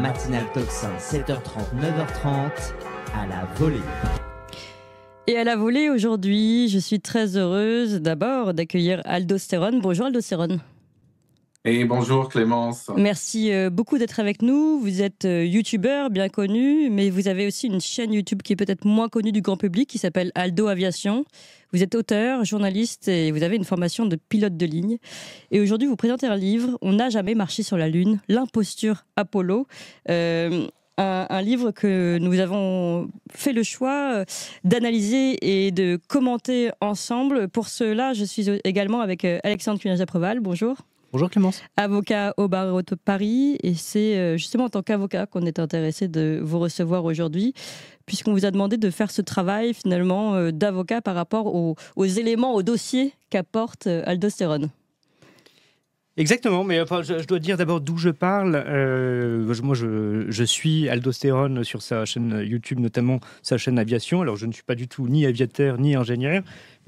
Matinal Toxin, 7h30, 9h30, à la volée. Et à la volée aujourd'hui, je suis très heureuse d'abord d'accueillir Aldostérone. Bonjour Sterone. Et bonjour Clémence. Merci euh, beaucoup d'être avec nous. Vous êtes euh, youtubeur bien connu, mais vous avez aussi une chaîne YouTube qui est peut-être moins connue du grand public qui s'appelle Aldo Aviation. Vous êtes auteur, journaliste et vous avez une formation de pilote de ligne. Et aujourd'hui, vous présentez un livre, On n'a jamais marché sur la Lune, l'imposture Apollo. Euh, un, livre que nous avons fait le choix d'analyser et de commenter ensemble. Pour cela, je suis également avec Alexandre Cunha preval Bonjour. Bonjour Clémence. Avocat au barreau de Paris, et c'est euh, justement en tant qu'avocat qu'on est intéressé de vous recevoir aujourd'hui, puisqu'on vous a demandé de faire ce travail finalement euh, d'avocat par rapport aux, éléments, aux dossiers qu'apporte euh, Aldostérone. Exactement, mais je, dois dire d'abord d'où je parle. moi, je, suis Aldostérone sur sa chaîne YouTube, notamment sa chaîne aviation. Alors, je ne suis pas du tout ni aviateur ni ingénieur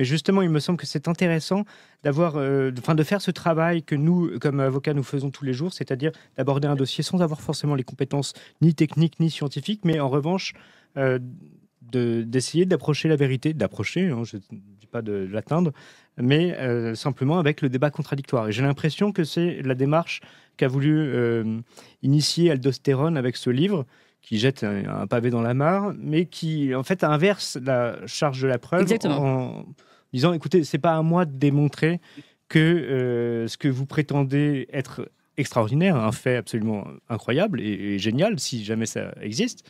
justement, il me semble que c'est intéressant d'avoir, euh, enfin, de faire ce travail que nous, comme avocats, nous faisons tous les jours, c'est-à-dire d'aborder un dossier sans avoir forcément les compétences ni techniques ni scientifiques, mais en revanche euh, d'essayer d'approcher la vérité, d'approcher, hein, je ne dis pas de, l'atteindre, mais euh, simplement avec le débat contradictoire. Et j'ai l'impression que c'est la démarche qu'a voulu initier Aldosterone avec ce livre, qui jette un, pavé dans la mare, mais qui en fait inverse la charge de la preuve. En, disant écoutez, c'est pas à moi de démontrer que euh, ce que vous prétendez être extraordinaire, un fait absolument incroyable et, génial, si jamais ça existe,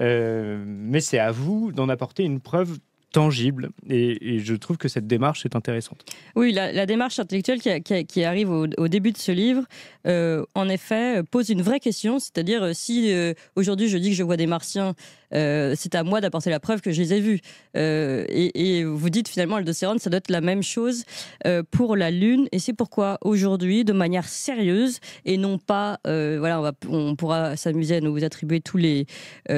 euh, mais c'est à vous d'en apporter une preuve tangible. Et, je trouve que cette démarche est intéressante. Oui, la, démarche intellectuelle qui, arrive au, début de ce livre, euh, en effet, pose une vraie question. C'est-à-dire, si aujourd'hui je dis que je vois des martiens euh, c'est à moi d'apporter la preuve que je les ai vus. Euh, et, vous dites finalement, l'aldocérone, ça doit être la même chose euh, pour la Lune. Et c'est pourquoi aujourd'hui, de manière sérieuse, et non pas, voilà, on, va, on pourra s'amuser à nous attribuer tous les,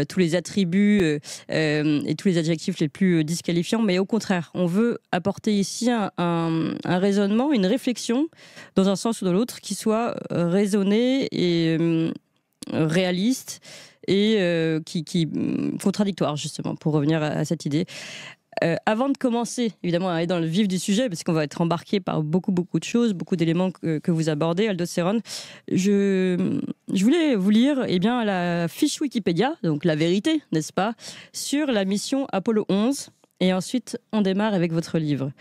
tous les attributs et tous les adjectifs les plus disqualifiants, mais au contraire, on veut apporter ici un, un raisonnement, une réflexion, dans un sens ou dans l'autre, qui soit raisonnée et réaliste et euh, qui, qui, mm, contradictoire justement pour revenir à, cette idée. Euh, avant de commencer, évidemment, à aller dans le vif du sujet, parce qu'on va être embarqué par beaucoup, beaucoup de choses, beaucoup d'éléments que, vous abordez, Aldo je, je, voulais vous lire et eh bien, la fiche Wikipédia, donc la vérité, n'est-ce pas, sur la mission Apollo 11. Et ensuite, on démarre avec votre livre.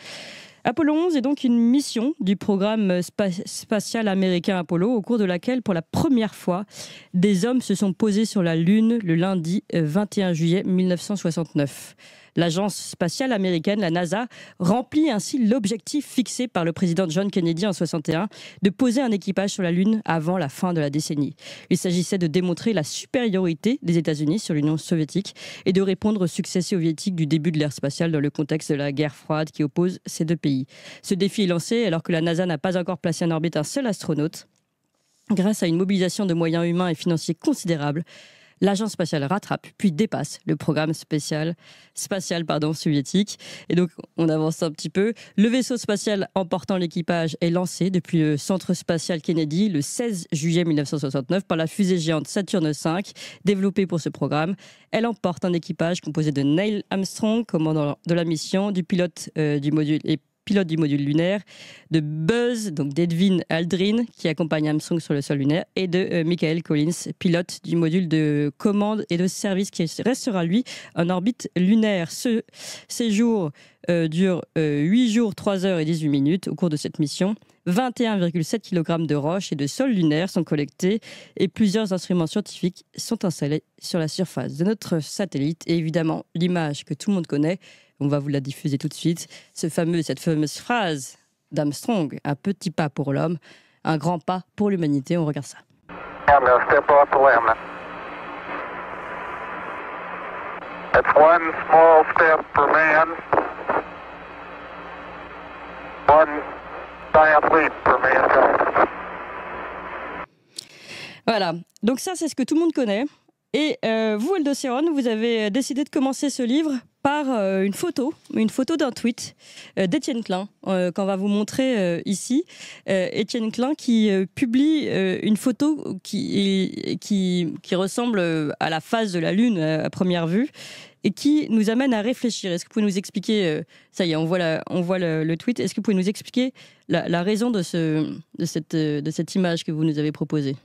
Apollo 11 est donc une mission du programme spatial américain Apollo, au cours de laquelle, pour la première fois, des hommes se sont posés sur la Lune le lundi 21 euh, juillet 1969. L'agence spatiale américaine, la NASA, remplit ainsi l'objectif fixé par le président John Kennedy en 61 de poser un équipage sur la Lune avant la fin de la décennie. Il s'agissait de démontrer la supériorité des États-Unis sur l'Union soviétique et de répondre au succès soviétique du début de l'ère spatiale dans le contexte de la guerre froide qui oppose ces deux pays. Ce défi est lancé alors que la NASA n'a pas encore placé en orbite un seul astronaute grâce à une mobilisation de moyens humains et financiers considérables, l'agence spatiale rattrape, puis dépasse le programme spécial, spatial pardon, soviétique. Et donc, on avance un petit peu. Le vaisseau spatial emportant l'équipage est lancé depuis le centre spatial Kennedy le 16 juillet 1969 par la fusée géante Saturne V, développée pour ce programme. Elle emporte un équipage composé de Neil Armstrong, commandant de la mission, du pilote euh, du module pilote du module lunaire, de Buzz, donc d'Edwin Aldrin, qui accompagne Armstrong sur le sol lunaire, et de euh, Michael Collins, pilote du module de commande et de service, qui restera, lui, en orbite lunaire. Ce séjour euh, dure 8 euh, jours, 3 heures et 18 minutes au cours de cette mission. 21,7 kg de roches et de sol lunaire sont collectés et plusieurs instruments scientifiques sont installés sur la surface de notre satellite. Et évidemment, l'image que tout le monde connaît, on va vous la diffuser tout de suite. Ce fameux, cette fameuse phrase d'Armstrong un petit pas pour l'homme, un grand pas pour l'humanité. On regarde ça. Voilà, donc ça c'est ce que tout le monde connaît. Et euh, vous, vous, Eldoceron, vous avez euh, décidé de commencer ce livre par euh, une photo, une photo d'un tweet euh, d'Étienne Klein, euh, qu'on va vous montrer ici. Étienne Klein qui publie une photo qui, qui, ressemble à la phase de la Lune à première vue et qui nous amène à réfléchir. Est-ce que vous pouvez nous expliquer, ça y est, on voit, la, on voit le, tweet, est-ce que vous pouvez nous expliquer la, raison de, ce, cette, de cette image que vous nous avez proposée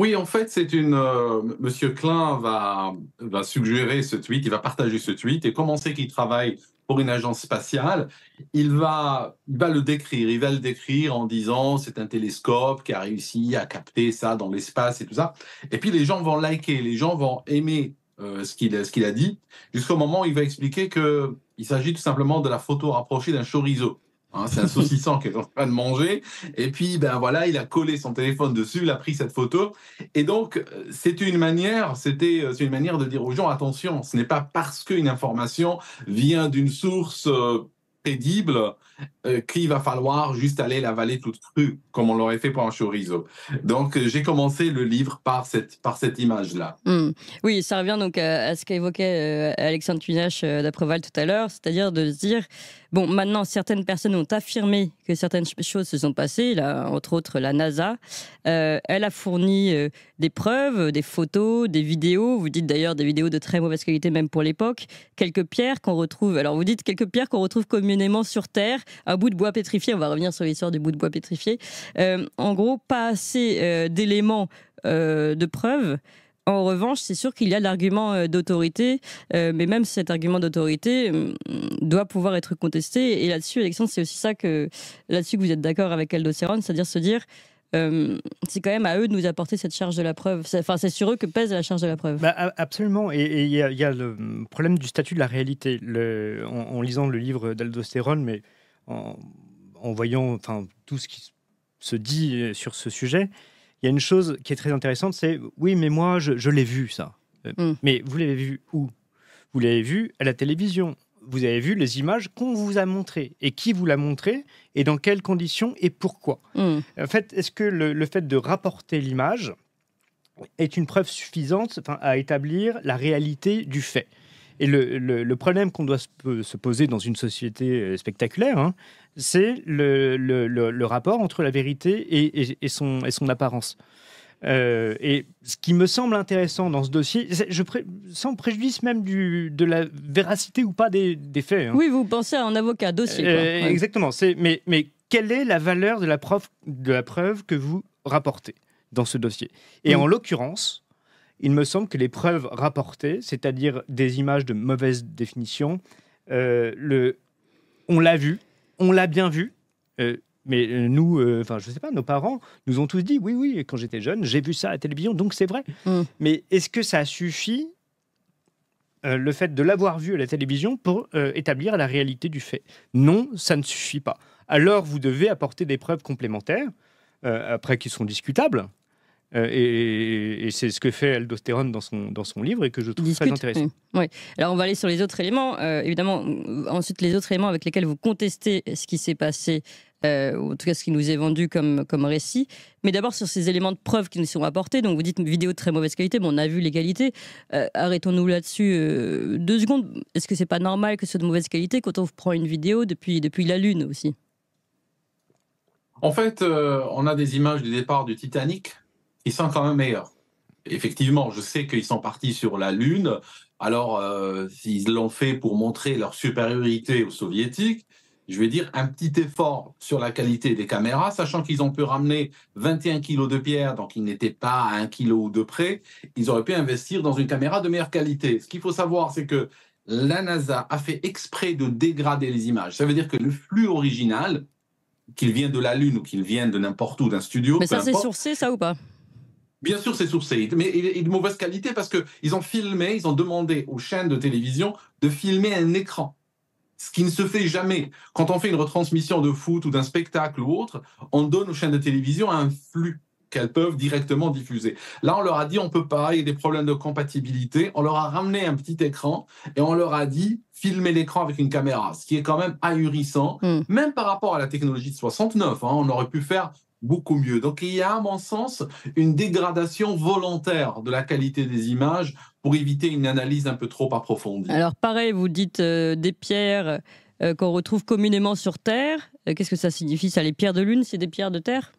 oui, en fait, c'est une. Euh, monsieur Klein va, va suggérer ce tweet, il va partager ce tweet, et comment qu'il travaille pour une agence spatiale, il va, va le décrire. Il va le décrire en disant c'est un télescope qui a réussi à capter ça dans l'espace et tout ça. Et puis les gens vont liker, les gens vont aimer euh, ce qu'il a dit, jusqu'au moment où il va expliquer qu'il s'agit tout simplement de la photo rapprochée d'un chorizo. Hein, c'est un saucisson qui est en train de manger. Et puis, ben voilà, il a collé son téléphone dessus, il a pris cette photo. Et donc, euh, c'est une manière, c'était euh, une manière de dire aux gens attention, ce n'est pas parce qu'une information vient d'une source euh, pédible crédible euh, qu'il va falloir juste aller la vallée toute crue, comme on l'aurait fait pour un chorizo. Donc, euh, j'ai commencé le livre par cette, par cette image-là. Hmm. Oui, ça revient donc à, ce qu'évoquait euh, Alexandre Tunache d'Apreval tout à l'heure, c'est-à-dire de se dire, bon, maintenant, certaines personnes ont affirmé que certaines choses se sont passées, là, entre autres la NASA. elle a fourni des preuves, des photos, des vidéos, vous dites d'ailleurs des vidéos de très mauvaise qualité même pour l'époque, quelques pierres qu'on retrouve, alors vous dites quelques pierres qu'on retrouve communément sur Terre, un bout de bois pétrifié, on va revenir sur l'histoire du bout de bois pétrifié. Euh, en gros, pas assez euh, d'éléments euh, de preuve. En revanche, c'est sûr qu'il y a l'argument d'autorité, mais même cet argument d'autorité mm, doit pouvoir être contesté. Et là-dessus, Alexandre, c'est aussi ça que là-dessus vous êtes d'accord avec Aldocéron, c'est-à-dire se dire. c'est quand même à eux de nous apporter cette charge de la preuve. Enfin, c'est sur eux que pèse la charge de la preuve. Bah, absolument. Et il y, a le problème du statut de la réalité. en, lisant le livre d'Aldo d'Aldocéron, mais en, voyant enfin, tout ce qui se dit euh, sur ce sujet, il y a une chose qui est très intéressante, c'est oui, mais moi, je, l'ai vu ça. Euh, hmm. Mais vous l'avez vu où Vous l'avez vu à la télévision. Vous avez vu les images qu'on vous a montrées et qui vous l'a montré et dans quelles conditions et pourquoi. Hmm. En fait, est-ce que le, fait de rapporter l'image est une preuve suffisante à établir la réalité du fait et le, le, problème qu'on doit se, poser dans une société euh, spectaculaire, hein, c'est le, le, rapport entre la vérité et, et, son, et son, apparence. Euh, et ce qui me semble intéressant dans ce dossier, je sans préjudice même du, de la véracité ou pas des, des faits. Hein. Oui, vous pensez à un avocat dossier. Euh, exactement. Mais, mais quelle est la valeur de la, preuve, de la preuve que vous rapportez dans ce dossier Et en l'occurrence, il me semble que les preuves rapportées, c'est-à-dire des images de mauvaise définition, euh, on l'a vu, on l'a bien vu. Euh, mais euh, nous, enfin, ne je sais pas, nos parents nous ont tous dit oui, oui, quand j'étais jeune, j'ai vu ça à la télévision, donc c'est vrai. Mm. Mais est-ce que ça suffit le fait de l'avoir vu à la télévision pour établir la réalité du fait Non, ça ne suffit pas. Alors, vous devez apporter des preuves complémentaires, après qui sont discutables, euh, et, c'est ce que fait Aldostérone dans son, dans son livre et que je trouve très intéressant. Mm, oui. Alors on va aller sur les autres éléments. Euh, évidemment, mm, ensuite les autres éléments avec lesquels vous contestez ce qui s'est passé, euh, ou en tout cas ce qui nous est vendu comme, comme récit. Mais d'abord sur ces éléments de preuve qui nous sont apportés. Donc vous dites vidéo de très mauvaise qualité, mais on a vu l'égalité. Arrêtons-nous là-dessus deux secondes. Est-ce que c'est pas normal que ce soit de mauvaise qualité quand on prend une vidéo depuis, depuis la Lune aussi en fait, on a des images du départ du Titanic ils sont quand même meilleurs. Effectivement, je sais qu'ils sont partis sur la Lune. Alors, euh, s'ils l'ont fait pour montrer leur supériorité aux soviétiques. Je vais dire un petit effort sur la qualité des caméras, sachant qu'ils ont pu ramener 21 kilos de pierre, donc ils n'étaient pas à un kilo ou deux près. Ils auraient pu investir dans une caméra de meilleure qualité. Ce qu'il faut savoir, c'est que la NASA a fait exprès de dégrader les images. Ça veut dire que le flux original, qu'il vienne de la Lune ou qu'il vienne de n'importe où, d'un studio. Mais ça, c'est sourcé, ça ou pas Bien sûr, c'est sourcé, mais il est de mauvaise qualité parce qu'ils ont filmé, ils ont demandé aux chaînes de télévision de filmer un écran. Ce qui ne se fait jamais. Quand on fait une retransmission de foot ou d'un spectacle ou autre, on donne aux chaînes de télévision un flux qu'elles peuvent directement diffuser. Là, on leur a dit on peut pas, il y a des problèmes de compatibilité. On leur a ramené un petit écran et on leur a dit filmer l'écran avec une caméra, ce qui est quand même ahurissant, hmm. même par rapport à la technologie de 69. Hein. on aurait pu faire beaucoup mieux. Donc il y a, à mon sens, une dégradation volontaire de la qualité des images pour éviter une analyse un peu trop approfondie. Alors pareil, vous dites euh, des pierres euh, qu'on retrouve communément sur Terre. Euh, qu'est-ce que ça signifie Ça, les pierres de lune, c'est des pierres de terre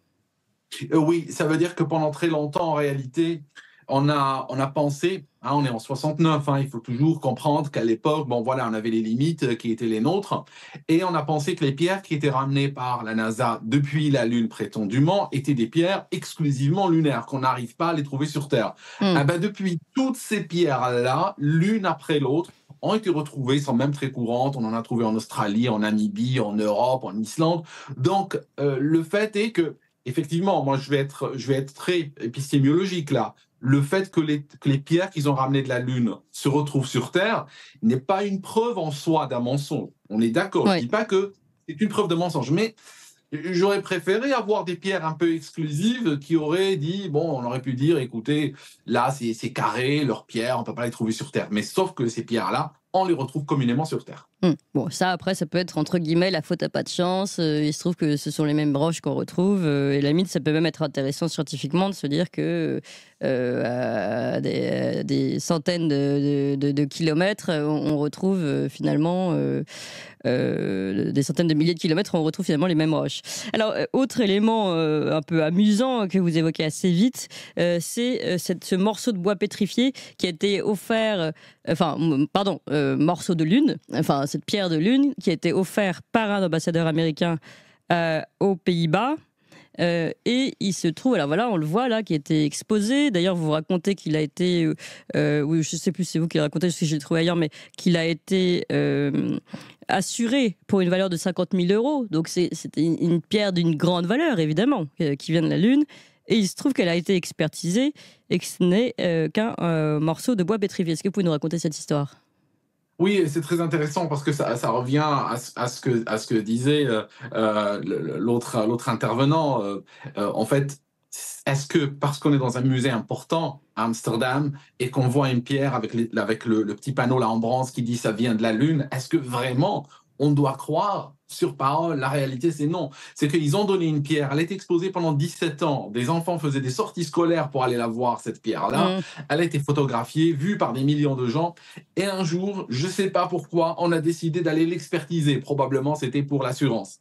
Oui, ça veut dire que pendant très longtemps, en réalité, on a, on a pensé, hein, on est en 69, hein, il faut toujours comprendre qu'à l'époque, bon voilà, on avait les limites euh, qui étaient les nôtres, et on a pensé que les pierres qui étaient ramenées par la NASA depuis la Lune prétendument étaient des pierres exclusivement lunaires, qu'on n'arrive pas à les trouver sur Terre. Hmm. Ah ben, depuis, toutes ces pierres-là, l'une après l'autre, ont été retrouvées, sont même très courantes. On en a trouvé en Australie, en Namibie, en Europe, en Islande. Donc, euh, le fait est que effectivement, moi je vais être, je vais être très épistémiologique là le fait que les, pierres qu'ils ont ramenées de la Lune se retrouvent sur Terre n'est pas une preuve en soi d'un mensonge. On est d'accord. Je ne dis pas que c'est une preuve de mensonge, mais j'aurais préféré avoir des pierres un peu exclusives qui auraient dit, bon, on aurait pu dire, écoutez, là, c'est carré, leurs pierres, on ne peut pas les trouver sur Terre. Mais sauf que ces pierres-là, on les retrouve communément sur Terre. Hmm. Bon, ça après, ça peut être entre guillemets la faute à pas de chance. Euh, il se trouve que ce sont les mêmes roches qu'on retrouve. Euh, et la mine, ça peut même être intéressant scientifiquement de se dire que euh, des, centaines de, kilomètres, on, on retrouve finalement des centaines de milliers de kilomètres, on retrouve finalement les mêmes roches. Alors, autre élément un peu amusant que vous évoquez assez vite, c'est ce morceau de bois pétrifié qui a été offert enfin, pardon, euh, morceau de lune, enfin, cette pierre de lune qui a été offerte par un ambassadeur américain euh, aux Pays-Bas. Euh, et il se trouve, alors voilà, on le voit là, qui était exposé. D'ailleurs, vous racontez qu'il a été, oui, je sais plus, c'est vous qui le racontez, ce que j'ai trouvé ailleurs, mais qu'il a été assuré pour une valeur de 50 000 euros. Donc, c'était une pierre d'une grande valeur, évidemment, qui vient de la Lune. Et il se trouve qu'elle a été expertisée et que ce n'est euh, qu'un euh, morceau de bois pétrifié. Est-ce que vous pouvez nous raconter cette histoire oui, c'est très intéressant parce que ça, revient à, ce que, à ce que disait euh, l'autre, intervenant. en fait, est-ce que parce qu'on est dans un musée important à Amsterdam et qu'on voit une pierre avec, avec le, le, petit panneau là en bronze qui dit ça vient de la Lune, est-ce que vraiment on doit croire sur parole, la réalité c'est non. C'est qu'ils ont donné une pierre, elle est exposée pendant 17 ans, des enfants faisaient des sorties scolaires pour aller la voir, cette pierre-là, mm. elle a été photographiée, vue par des millions de gens, et un jour, je ne sais pas pourquoi, on a décidé d'aller l'expertiser, probablement c'était pour l'assurance.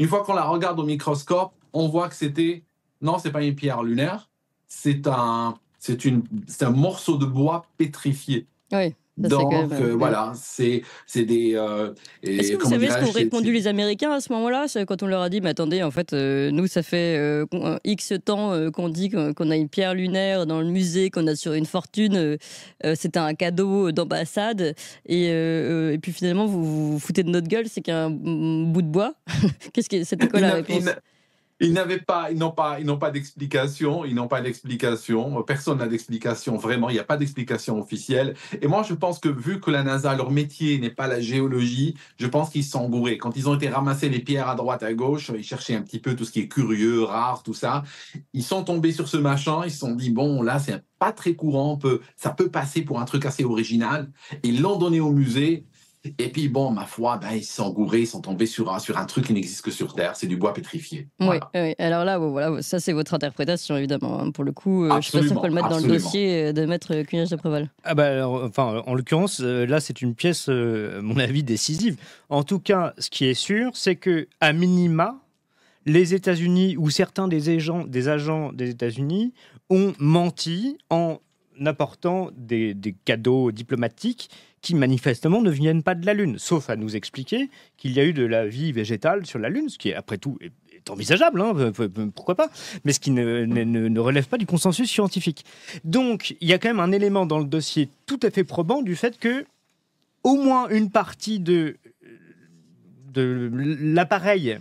Une fois qu'on la regarde au microscope, on voit que c'était, non, c'est pas une pierre lunaire, c'est un, c'est une, c'est un morceau de bois pétrifié. Oui. Donc euh, euh, voilà, c'est c'est des. Euh, Est-ce que vous savez ce qu'ont répondu les Américains à ce moment-là quand on leur a dit mais attendez en fait nous ça fait x temps qu'on dit qu'on a une pierre lunaire dans le musée qu'on a sur une fortune c'est un cadeau d'ambassade et, puis finalement vous vous foutez de notre gueule c'est qu'un mm, bout de bois qu'est-ce que c'était quoi la réponse ils n'avaient pas, ils n'ont pas, ils n'ont pas d'explication, ils n'ont pas d'explication. Euh, personne n'a d'explication vraiment. Il n'y a pas d'explication officielle. Et moi, je pense que vu que la NASA, leur métier n'est pas la géologie, je pense qu'ils sont gourés. Quand ils ont été ramassés les pierres à droite, à gauche, ils cherchaient un petit peu tout ce qui est curieux, rare, tout ça. Ils sont tombés sur ce machin. Ils se sont dit bon, là, c'est pas très courant. ça peut passer pour un truc assez original. Ils l'ont donné au musée. Et puis, bon, ma foi, ben, ils sont ils sont tombés sur un, sur un truc qui n'existe que sur Terre, c'est du bois pétrifié. Oui, alors là, voilà, ça c'est votre interprétation, évidemment. Hein. Pour le coup, euh, je je sais pas sûr qu'on le mettre dans le dossier euh, de mettre euh, Cunage de Préval. Ah bah, alors, enfin, en l'occurrence, là, c'est une pièce, à mon avis, décisive. En tout cas, ce qui est sûr, c'est que à minima, les États-Unis ou certains des agents des, agents des États-Unis ont menti en apportant des, des cadeaux diplomatiques qui manifestement ne viennent pas de la Lune, sauf à nous expliquer qu'il y a eu de la vie végétale sur la Lune, ce qui est après tout est, envisageable, hein, pourquoi pas, mais ce qui ne, relève pas du consensus scientifique. Donc il y a quand même un élément dans le dossier tout à fait probant du fait que au moins une partie de, l'appareil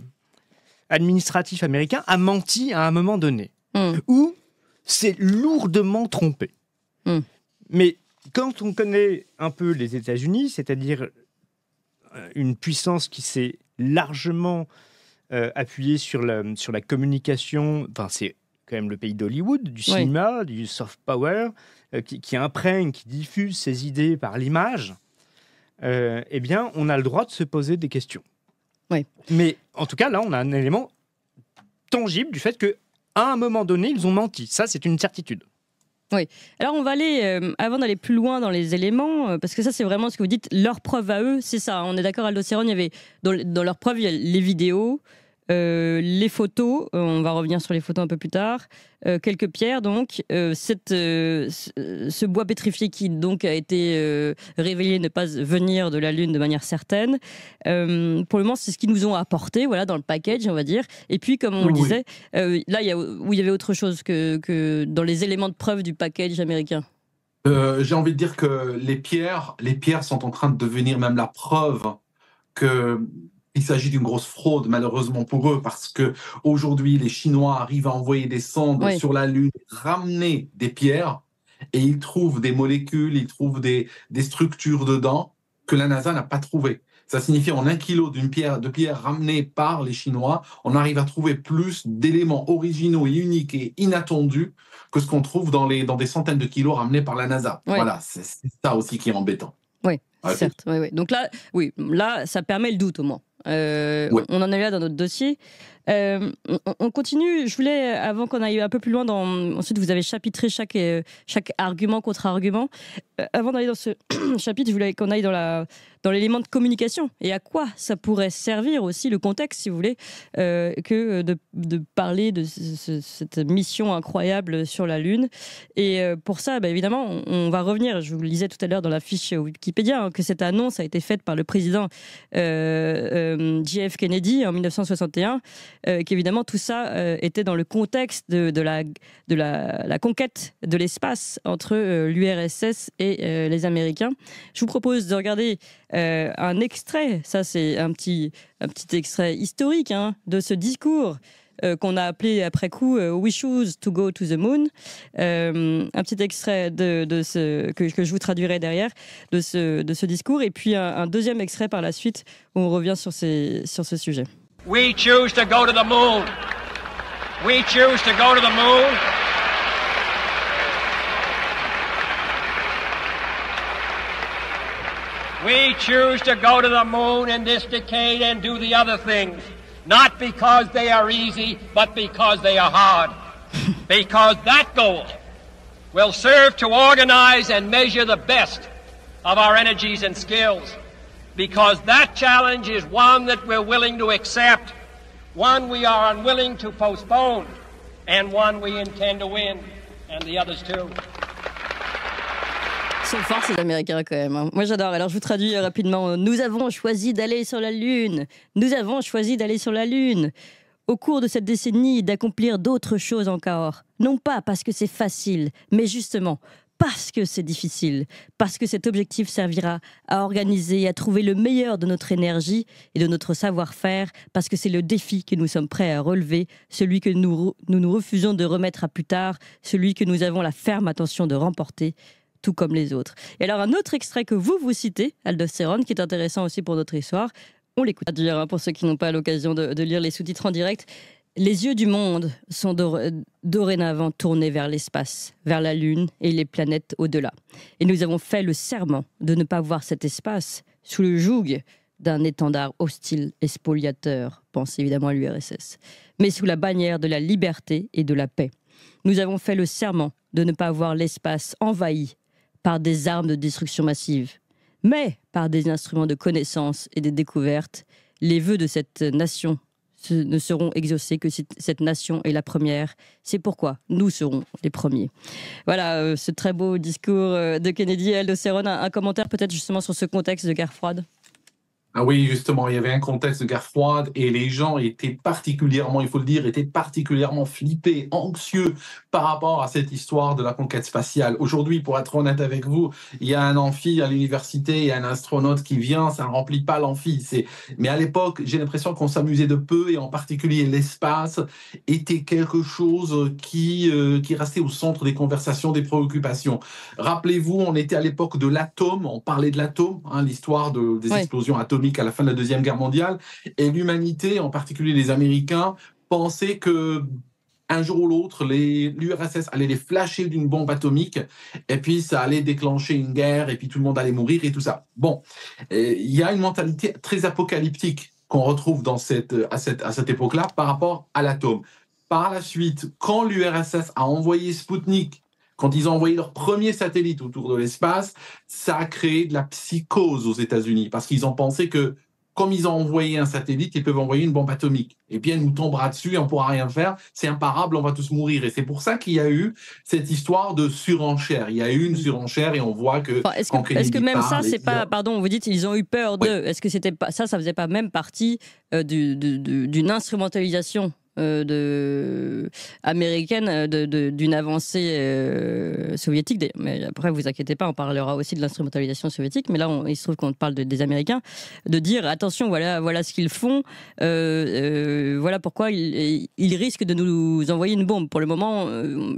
administratif américain a menti à un moment donné, hmm. ou s'est lourdement trompé. Hmm. Mais quand on connaît un peu les États-Unis, c'est-à-dire euh, une puissance qui s'est largement euh, appuyée sur la, sur la communication, enfin c'est quand même le pays d'Hollywood, du cinéma, du soft power, euh, qui, imprègne, qui diffuse ses idées par l'image, eh bien, on a le droit de se poser des questions. Mais en tout cas, là, on a un élément tangible du fait que à un moment donné, ils ont menti. Ça, c'est une certitude. Oui. Alors on va aller, euh, avant d'aller plus loin dans les éléments, euh, parce que ça c'est vraiment ce que vous dites, leur preuve à eux, c'est ça. Hein, on est d'accord, Aldo Céron, il y avait, dans, dans leur preuve, il y a les vidéos, euh, les photos, euh, on va revenir sur les photos un peu plus tard, euh, quelques pierres donc, ce bois pétrifié qui donc a été révélé ne pas venir de la Lune de manière certaine. pour le moment, c'est ce qu'ils nous ont apporté, voilà, dans le package, on va dire. Et puis, comme on le disait, là, où il y avait autre chose que, que dans les éléments de preuve du package américain. J'ai envie de dire que les pierres, les pierres sont en train de devenir même la preuve que il s'agit d'une grosse fraude, malheureusement pour eux, parce que aujourd'hui, les Chinois arrivent à envoyer des sondes sur la Lune, ramener des pierres, et ils trouvent des molécules, ils trouvent des, des structures dedans que la NASA n'a pas trouvées. Ça signifie en un kilo d'une pierre, de pierre ramenée par les Chinois, on arrive à trouver plus d'éléments originaux et uniques et inattendus que ce qu'on trouve dans, les, dans des centaines de kilos ramenés par la NASA. Voilà, c'est ça aussi qui est embêtant. Oui, certes. Donc là, oui, là, ça permet le doute au moins. Euh, on en est là dans notre dossier. Euh, on continue. Je voulais, avant qu'on aille un peu plus loin, dans... ensuite vous avez chapitré chaque, euh, chaque argument, contre-argument. avant d'aller dans ce chapitre, je voulais qu'on aille dans la, dans l'élément de communication et à quoi ça pourrait servir aussi le contexte, si vous voulez, euh, que de, parler de cette mission incroyable sur la Lune. Et euh, pour ça, bah, évidemment, on, va revenir, je vous le disais tout à l'heure dans la fiche Wikipédia, hein, que cette annonce a été faite par le président euh, euh JF Kennedy en 1961, qu'évidemment tout ça était dans le contexte de, la, de la, la conquête de l'espace entre l'URSS et les Américains. Je vous propose de regarder euh, un extrait, ça c'est un petit, un petit extrait historique hein, de ce discours euh, qu'on a appelé après coup euh, We Choose to Go to the Moon. un petit extrait de, ce, que, je vous traduirai derrière de ce, de ce discours, et puis un, deuxième extrait par la suite où on revient sur, ces, sur ce sujet. We choose to go to the moon. We choose to go to the moon. We choose to go to the moon in this decade and do the other things, not because they are easy, but because they are hard. because that goal will serve to organize and measure the best of our energies and skills. Because that challenge is one that we're willing to accept, one we are unwilling to postpone, and one we intend to win, and the others too. c'est forts ces Américains quand même. Hein. Moi j'adore. Alors je vous traduis euh, rapidement. Euh, nous avons choisi d'aller sur la Lune. Nous avons choisi d'aller sur la Lune. Au cours de cette décennie, d'accomplir d'autres choses encore. Non pas parce que c'est facile, mais justement parce que c'est difficile, parce que cet objectif servira à organiser et à trouver le meilleur de notre énergie et de notre savoir-faire, parce que c'est le défi que nous sommes prêts à relever, celui que nous nous, nous refusons de remettre à plus tard, celui que nous avons la ferme intention de remporter tout comme les autres. Et alors un autre extrait que vous vous citez, Aldostérone, qui est intéressant aussi pour notre histoire, on l'écoute. À dire, hein, pour ceux qui n'ont pas l'occasion de, lire les sous-titres en direct, les yeux du monde sont dorénavant tournés vers l'espace, vers la Lune et les planètes au-delà. Et nous avons fait le serment de ne pas voir cet espace sous le joug d'un étendard hostile et spoliateur, pense évidemment à l'URSS, mais sous la bannière de la liberté et de la paix. Nous avons fait le serment de ne pas voir l'espace envahi par des armes de destruction massive, mais par des instruments de connaissance et des découvertes, les vœux de cette nation ne seront exaucés que si cette nation est la première. C'est pourquoi nous serons les premiers. Voilà euh, ce très beau discours euh, de Kennedy et Aldocéron. Un, un commentaire peut-être justement sur ce contexte de guerre froide ah oui, justement, il y avait un contexte de guerre froide et les gens étaient particulièrement, il faut le dire, étaient particulièrement flippés, anxieux par rapport à cette histoire de la conquête spatiale. Aujourd'hui, pour être honnête avec vous, il y a un amphi à l'université, il y a un astronaute qui vient, ça ne remplit pas l'amphi. Mais à l'époque, j'ai l'impression qu'on s'amusait de peu, et en particulier l'espace était quelque chose qui, euh, qui restait au centre des conversations, des préoccupations. Rappelez-vous, on était à l'époque de l'atome, on parlait de l'atome, hein, l'histoire des explosions atomiques à la fin de la Deuxième Guerre mondiale, et l'humanité, en particulier les Américains, pensait que un jour ou l'autre, l'URSS allait les flasher d'une bombe atomique, et puis ça allait déclencher une guerre, et puis tout le monde allait mourir, et tout ça. Bon, il y a une mentalité très apocalyptique qu'on retrouve dans cette, à cette, à cette époque-là par rapport à l'atome. Par la suite, quand l'URSS a envoyé Sputnik, quand ils ont envoyé leur premier satellite autour de l'espace, ça a créé de la psychose aux États-Unis, parce qu'ils ont pensé que comme ils ont envoyé un satellite, ils peuvent envoyer une bombe atomique. Et eh bien, elle nous tombera dessus, on ne pourra rien faire, c'est imparable, on va tous mourir. Et c'est pour ça qu'il y a eu cette histoire de surenchère. Il y a eu une surenchère et on voit que. est-ce que, même ça, c'est pas. Pardon, vous dites ils ont eu peur de d'eux. Est-ce que c'était pas, ça, ça faisait pas même partie euh, d'une instrumentalisation euh, de, américaine euh, d'une avancée euh, soviétique. Mais après, vous inquiétez pas, on parlera aussi de l'instrumentalisation soviétique. Mais là, on, il se trouve qu'on parle des Américains, de dire attention, voilà, voilà ce qu'ils font, voilà pourquoi ils, ils risquent de nous envoyer une bombe. Pour le moment,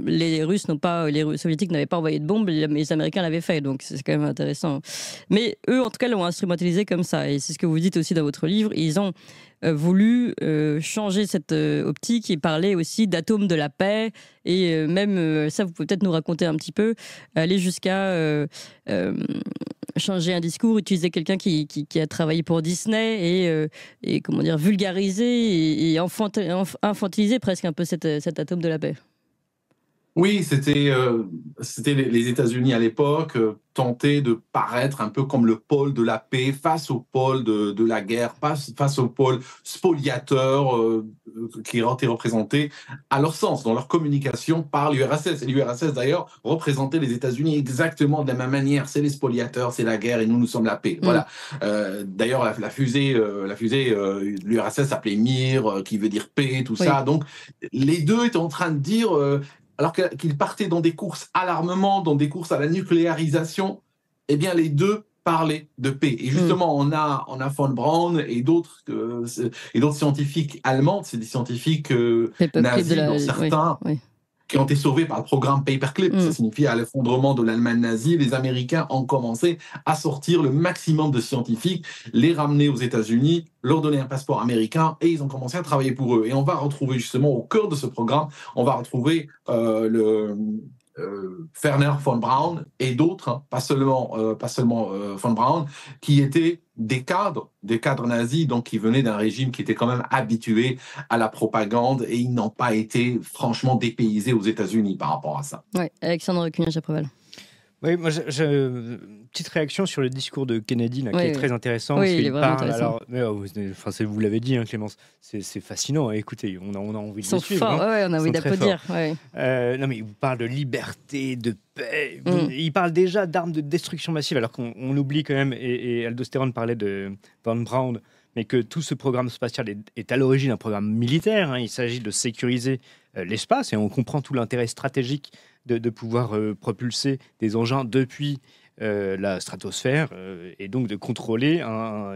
les Russes n'ont pas, les Soviétiques n'avaient pas envoyé de bombe, mais les Américains l'avaient fait, donc c'est quand même intéressant. Mais eux, en tout cas, l'ont instrumentalisé comme ça, et c'est ce que vous dites aussi dans votre livre. Ils ont euh, voulu euh, changer cette euh, optique et parler aussi d'atome de la paix et même ça vous pouvez peut-être nous raconter un petit peu aller jusqu'à changer un discours, utiliser quelqu'un qui, a travaillé pour Disney et, comment dire, vulgariser et, infantiliser presque un peu cet atome de la paix. Oui, c'était euh, les États-Unis à l'époque, euh, tentés de paraître un peu comme le pôle de la paix face au pôle de, la guerre, face, au pôle spoliateur euh, qui était représenté à leur sens, dans leur communication par l'URSS. Et l'URSS, d'ailleurs, représentait les États-Unis exactement de la même manière. C'est les spoliateurs, c'est la guerre et nous, nous sommes la paix. Mm. Voilà. d'ailleurs, la, fusée, la fusée l'URSS s'appelait Mir, qui veut dire paix, tout ça. Donc, les deux étaient en train de dire alors qu'ils partaient dans des courses à l'armement, dans des courses à la nucléarisation, eh bien, les deux parlaient de paix. Et hmm. justement, on, a, on a von Braun et d'autres et d'autres scientifiques allemands, c'est des scientifiques euh, nazis, de certains, qui ont été sauvés par le programme Paperclip. Ça mm. signifie à l'effondrement de l'Allemagne nazie, les Américains ont commencé à sortir le maximum de scientifiques, les ramener aux États-Unis, leur donner un passeport américain et ils ont commencé à travailler pour eux. Et on va retrouver justement au cœur de ce programme, on va retrouver euh, le Ferner euh, von Braun et d'autres, hein, pas seulement, euh, pas seulement euh, von Braun, qui étaient des cadres, des cadres nazis, donc qui venaient d'un régime qui était quand même habitué à la propagande et ils n'ont pas été franchement dépaysés aux États-Unis par rapport à ça. Oui, Alexandre cunha j'approuve. Oui, moi, je petite réaction sur le discours de Kennedy, là, qui est très intéressant. Oui, il, est parle, oh, vous l'avez dit, hein, Clémence, c'est fascinant. Hein, écoutez, on a, on a envie de le suivre. Hein. on a envie d'applaudir. Euh, non, mais il parle de liberté, de paix. Mm. Il parle déjà d'armes de destruction massive, alors qu'on oublie quand même, et, et parlait de Van Braun, mais que tout ce programme spatial est, à l'origine d'un programme militaire. Il s'agit de sécuriser euh, l'espace, et on comprend tout l'intérêt stratégique de, pouvoir euh, propulser des engins depuis euh, la stratosphère euh, et donc de contrôler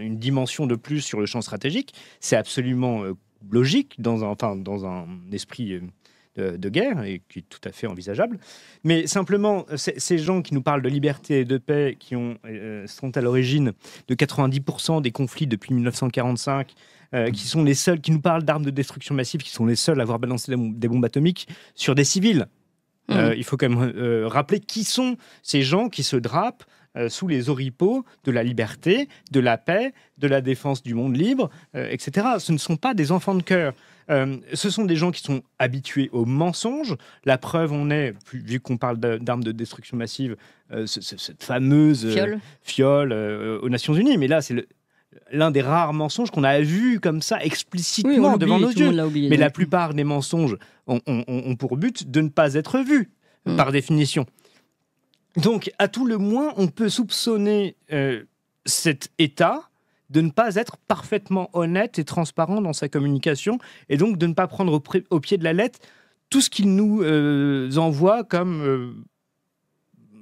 une dimension de plus sur le champ stratégique. C'est absolument logique dans un, esprit de, guerre et qui est tout à fait envisageable. Mais simplement, ces gens qui nous parlent de liberté et de paix, qui ont, sont à l'origine de 90% des conflits depuis 1945, qui sont les seuls, qui nous parlent d'armes de destruction massive, qui sont les seuls à avoir balancé des bombes atomiques sur des civils. Euh, mm. il faut quand même euh, rappeler qui sont ces gens qui se drapent euh, sous les oripeaux de la liberté, de la paix, de la défense du monde libre, etc. Ce ne sont pas des enfants de cœur. ce sont des gens qui sont habitués aux mensonges. La preuve, on est, vu qu'on parle d'armes de destruction massive, cette fameuse fiole, fiole aux Nations Unies. Mais là, c'est le, l'un des rares mensonges qu'on a vu comme ça explicitement devant nos yeux. Mais la plupart des mensonges ont, pour but de ne pas être vus, hmm. par définition. Donc, à tout le moins, on peut soupçonner euh, cet État de ne pas être parfaitement honnête et transparent dans sa communication, et donc de ne pas prendre au, pied de la lettre tout ce qu'il nous euh, envoie comme euh,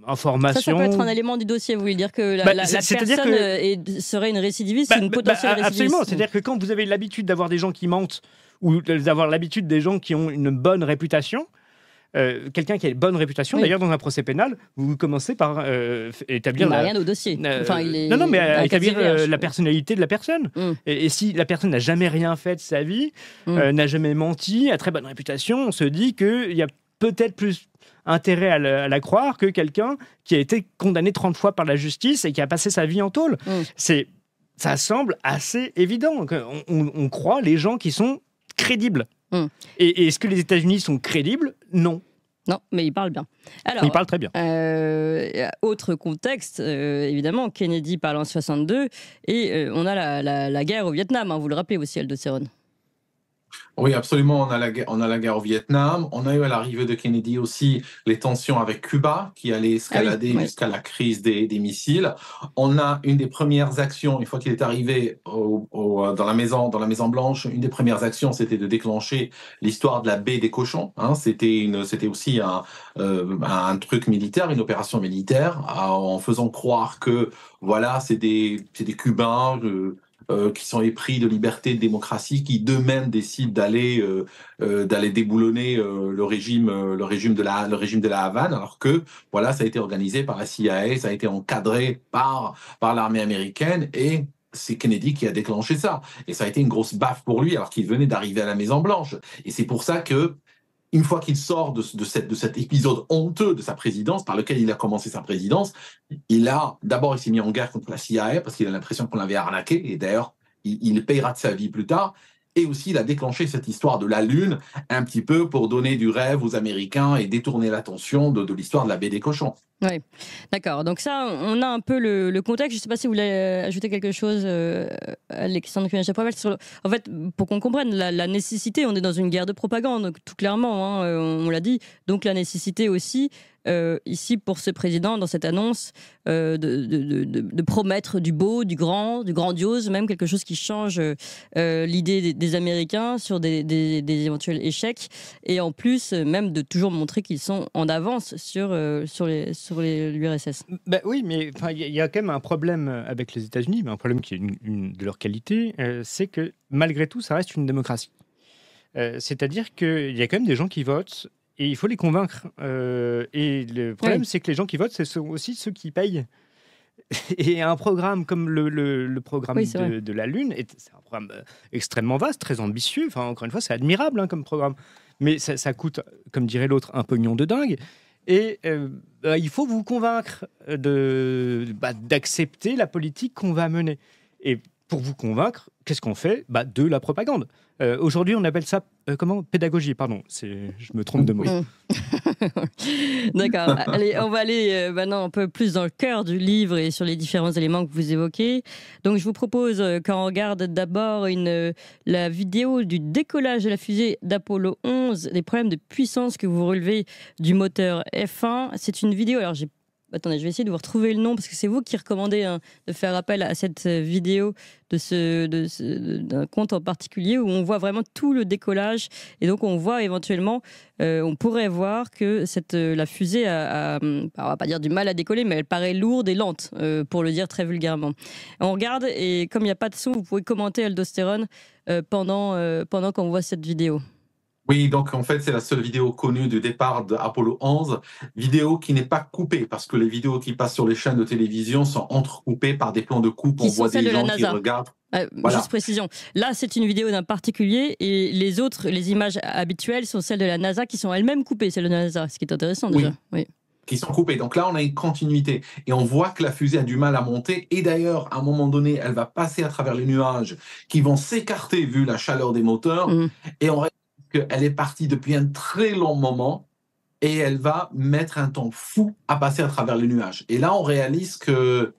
euh, ça, peut être un élément du dossier, vous voulez dire que la, bah, personne euh, serait une récidiviste, bah, une bah, potentielle récidiviste. Absolument, c'est-à-dire que quand vous avez l'habitude d'avoir des gens qui mentent ou d'avoir l'habitude des gens qui ont une bonne réputation, euh, quelqu'un qui a une bonne réputation, d'ailleurs dans un procès pénal, vous commencez par établir. rien au dossier. enfin, établir la personnalité de la personne. Mm. Et, si la personne n'a jamais rien fait de sa vie, mm. n'a jamais menti, a très bonne réputation, on se dit qu'il y a peut-être plus intérêt à, la croire que quelqu'un qui a été condamné 30 fois par la justice et qui a passé sa vie en tôle. Mm. C'est ça semble assez évident. On, on, croit les gens qui sont crédibles. Mm. Et, est-ce que les États-Unis sont crédibles Non. Non, mais il parle bien. Alors, il parle très bien. Euh, autre contexte, euh, évidemment, Kennedy parle en 62 et euh, on a la, guerre au Vietnam, hein, vous le rappelez aussi, Aldo Serrone. Oui, absolument. On a, la, on a la guerre au Vietnam. On a eu à l'arrivée de Kennedy aussi les tensions avec Cuba qui allaient ah escalader jusqu'à la crise des, missiles. On a une des premières actions, une fois qu'il est arrivé dans, la maison, dans la Maison Blanche, une des premières actions, c'était de déclencher l'histoire de la baie des cochons. Hein. C'était, une, c'était aussi euh, un, truc militaire, une opération militaire, en faisant croire que voilà, c'est des, des Cubains. Euh, euh, qui sont épris de liberté, de démocratie, qui d'eux-mêmes décident d'aller euh, euh, d'aller déboulonner le régime le régime de la le régime de la Havane, alors que voilà, ça a été organisé par la CIA, ça a été encadré par par l'armée américaine et c'est Kennedy qui a déclenché ça. Et ça a été une grosse baffe pour lui alors qu'il venait d'arriver à la Maison Blanche. Et c'est pour ça que une fois qu'il sort de, cet épisode honteux de sa présidence, par lequel il a commencé sa présidence, il a d'abord il s'est mis en guerre contre la CIA parce qu'il a l'impression qu'on l'avait arnaqué, et d'ailleurs il, il, payera de sa vie plus tard. Et aussi, l'a déclencher déclenché cette histoire de la Lune, un petit peu pour donner du rêve aux Américains et détourner l'attention de, l'histoire de la baie des cochons. Oui, d'accord. Donc ça, on a un peu le, contexte. Je ne sais pas si vous voulez ajouter quelque chose, euh, de Cunachat-Prevel. En fait, pour qu'on comprenne la, nécessité, on est dans une guerre de propagande, tout clairement, hein, euh, on l'a dit. Donc la nécessité aussi euh, ici pour ce président dans cette annonce euh, de, promettre du beau, du grand, du grandiose, même quelque chose qui change euh, l'idée des, Américains sur des, éventuels échecs et en plus même de toujours montrer qu'ils sont en avance sur, sur, les, sur l'URSS. Bah oui, mais il y a quand même un problème avec les États-Unis, mais un problème qui est une, de leur qualité, c'est que malgré tout, ça reste une démocratie. c'est-à-dire qu'il y a quand même des gens qui votent et il faut les convaincre. Euh, et le problème, c'est que les gens qui votent, ce sont aussi ceux qui payent. Et un programme comme le, programme de, la Lune, c'est un programme euh, extrêmement vaste, très ambitieux. Enfin, encore une fois, c'est admirable hein, comme programme. Mais ça, coûte, comme dirait l'autre, un pognon de dingue. Et euh, bah, il faut vous convaincre bah, d'accepter la politique qu'on va mener. Et pour vous convaincre, qu'est-ce qu'on fait bah, De la propagande. Euh, aujourd'hui, on appelle ça euh, comment Pédagogie, pardon. Je me trompe de mot. Mm. D'accord. Allez, on va aller euh, maintenant un peu plus dans le cœur du livre et sur les différents éléments que vous évoquez. Donc, je vous propose qu'on regarde d'abord la vidéo du décollage de la fusée d'Apollo 11, des problèmes de puissance que vous relevez du moteur F1. C'est une vidéo. Alors, j'ai bah, attendez, je vais essayer de vous retrouver le nom parce que c'est vous qui recommandez hein, de faire appel à cette euh, vidéo de ce d'un compte en particulier où on voit vraiment tout le décollage et donc on voit éventuellement, euh, on pourrait voir que cette euh, la fusée a, on bah, on va pas dire du mal à décoller, mais elle paraît lourde et lente pour le dire très vulgairement. On regarde et comme il n'y a pas de son, vous pouvez commenter Aldosterone pendant pendant qu'on voit cette vidéo. Oui, donc en fait, c'est la seule vidéo connue du départ d'Apollo 11, vidéo qui n'est pas coupée, parce que les vidéos qui passent sur les chaînes de télévision sont entrecoupées par des plans de coupe, on voit des gens qui regardent. Euh, juste précision, là c'est une vidéo d'un particulier et les autres, les images habituelles sont celles de la NASA qui sont elles-mêmes coupées, c'est le NASA, ce qui est intéressant déjà. Oui. qui sont coupées. Donc là, on a une continuité et on voit que la fusée a du mal à monter. Et d'ailleurs, à un moment donné, elle va passer à travers les nuages qui vont s'écarter vu la chaleur des moteurs. Mmh. Et en qu'elle est partie depuis un très long moment et elle va mettre un temps fou à passer à travers les nuages. Et là, on réalise que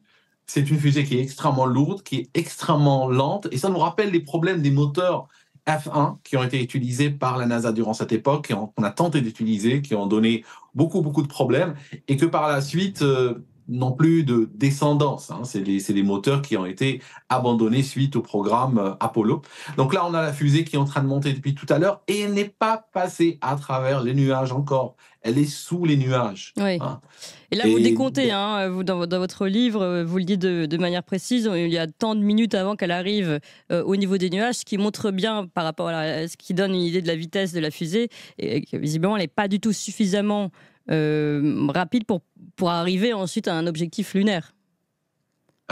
c'est une fusée qui est extrêmement lourde, qui est extrêmement lente, et ça nous rappelle les problèmes des moteurs F1 qui ont été utilisés par la NASA durant cette époque, qu'on a tenté d'utiliser, qui ont donné beaucoup, beaucoup de problèmes, et que par la suite, euh, non plus de descendance. Hein. C'est les moteurs qui ont été abandonnés suite au programme euh, Apollo. Donc là, on a la fusée qui est en train de monter depuis tout à l'heure et elle n'est pas passée à travers les nuages encore. Elle est sous les nuages. Hein. Et là, vous décomptez, hein, vous, dans, votre livre, euh, vous le dites de, manière précise, il y a tant de minutes avant qu'elle arrive euh, au niveau des nuages, ce qui montre bien par rapport à ce qui donne une idée de la vitesse de la fusée, et, et visiblement, elle n'est pas du tout suffisamment euh, rapide pour, pour arriver ensuite à un objectif lunaire.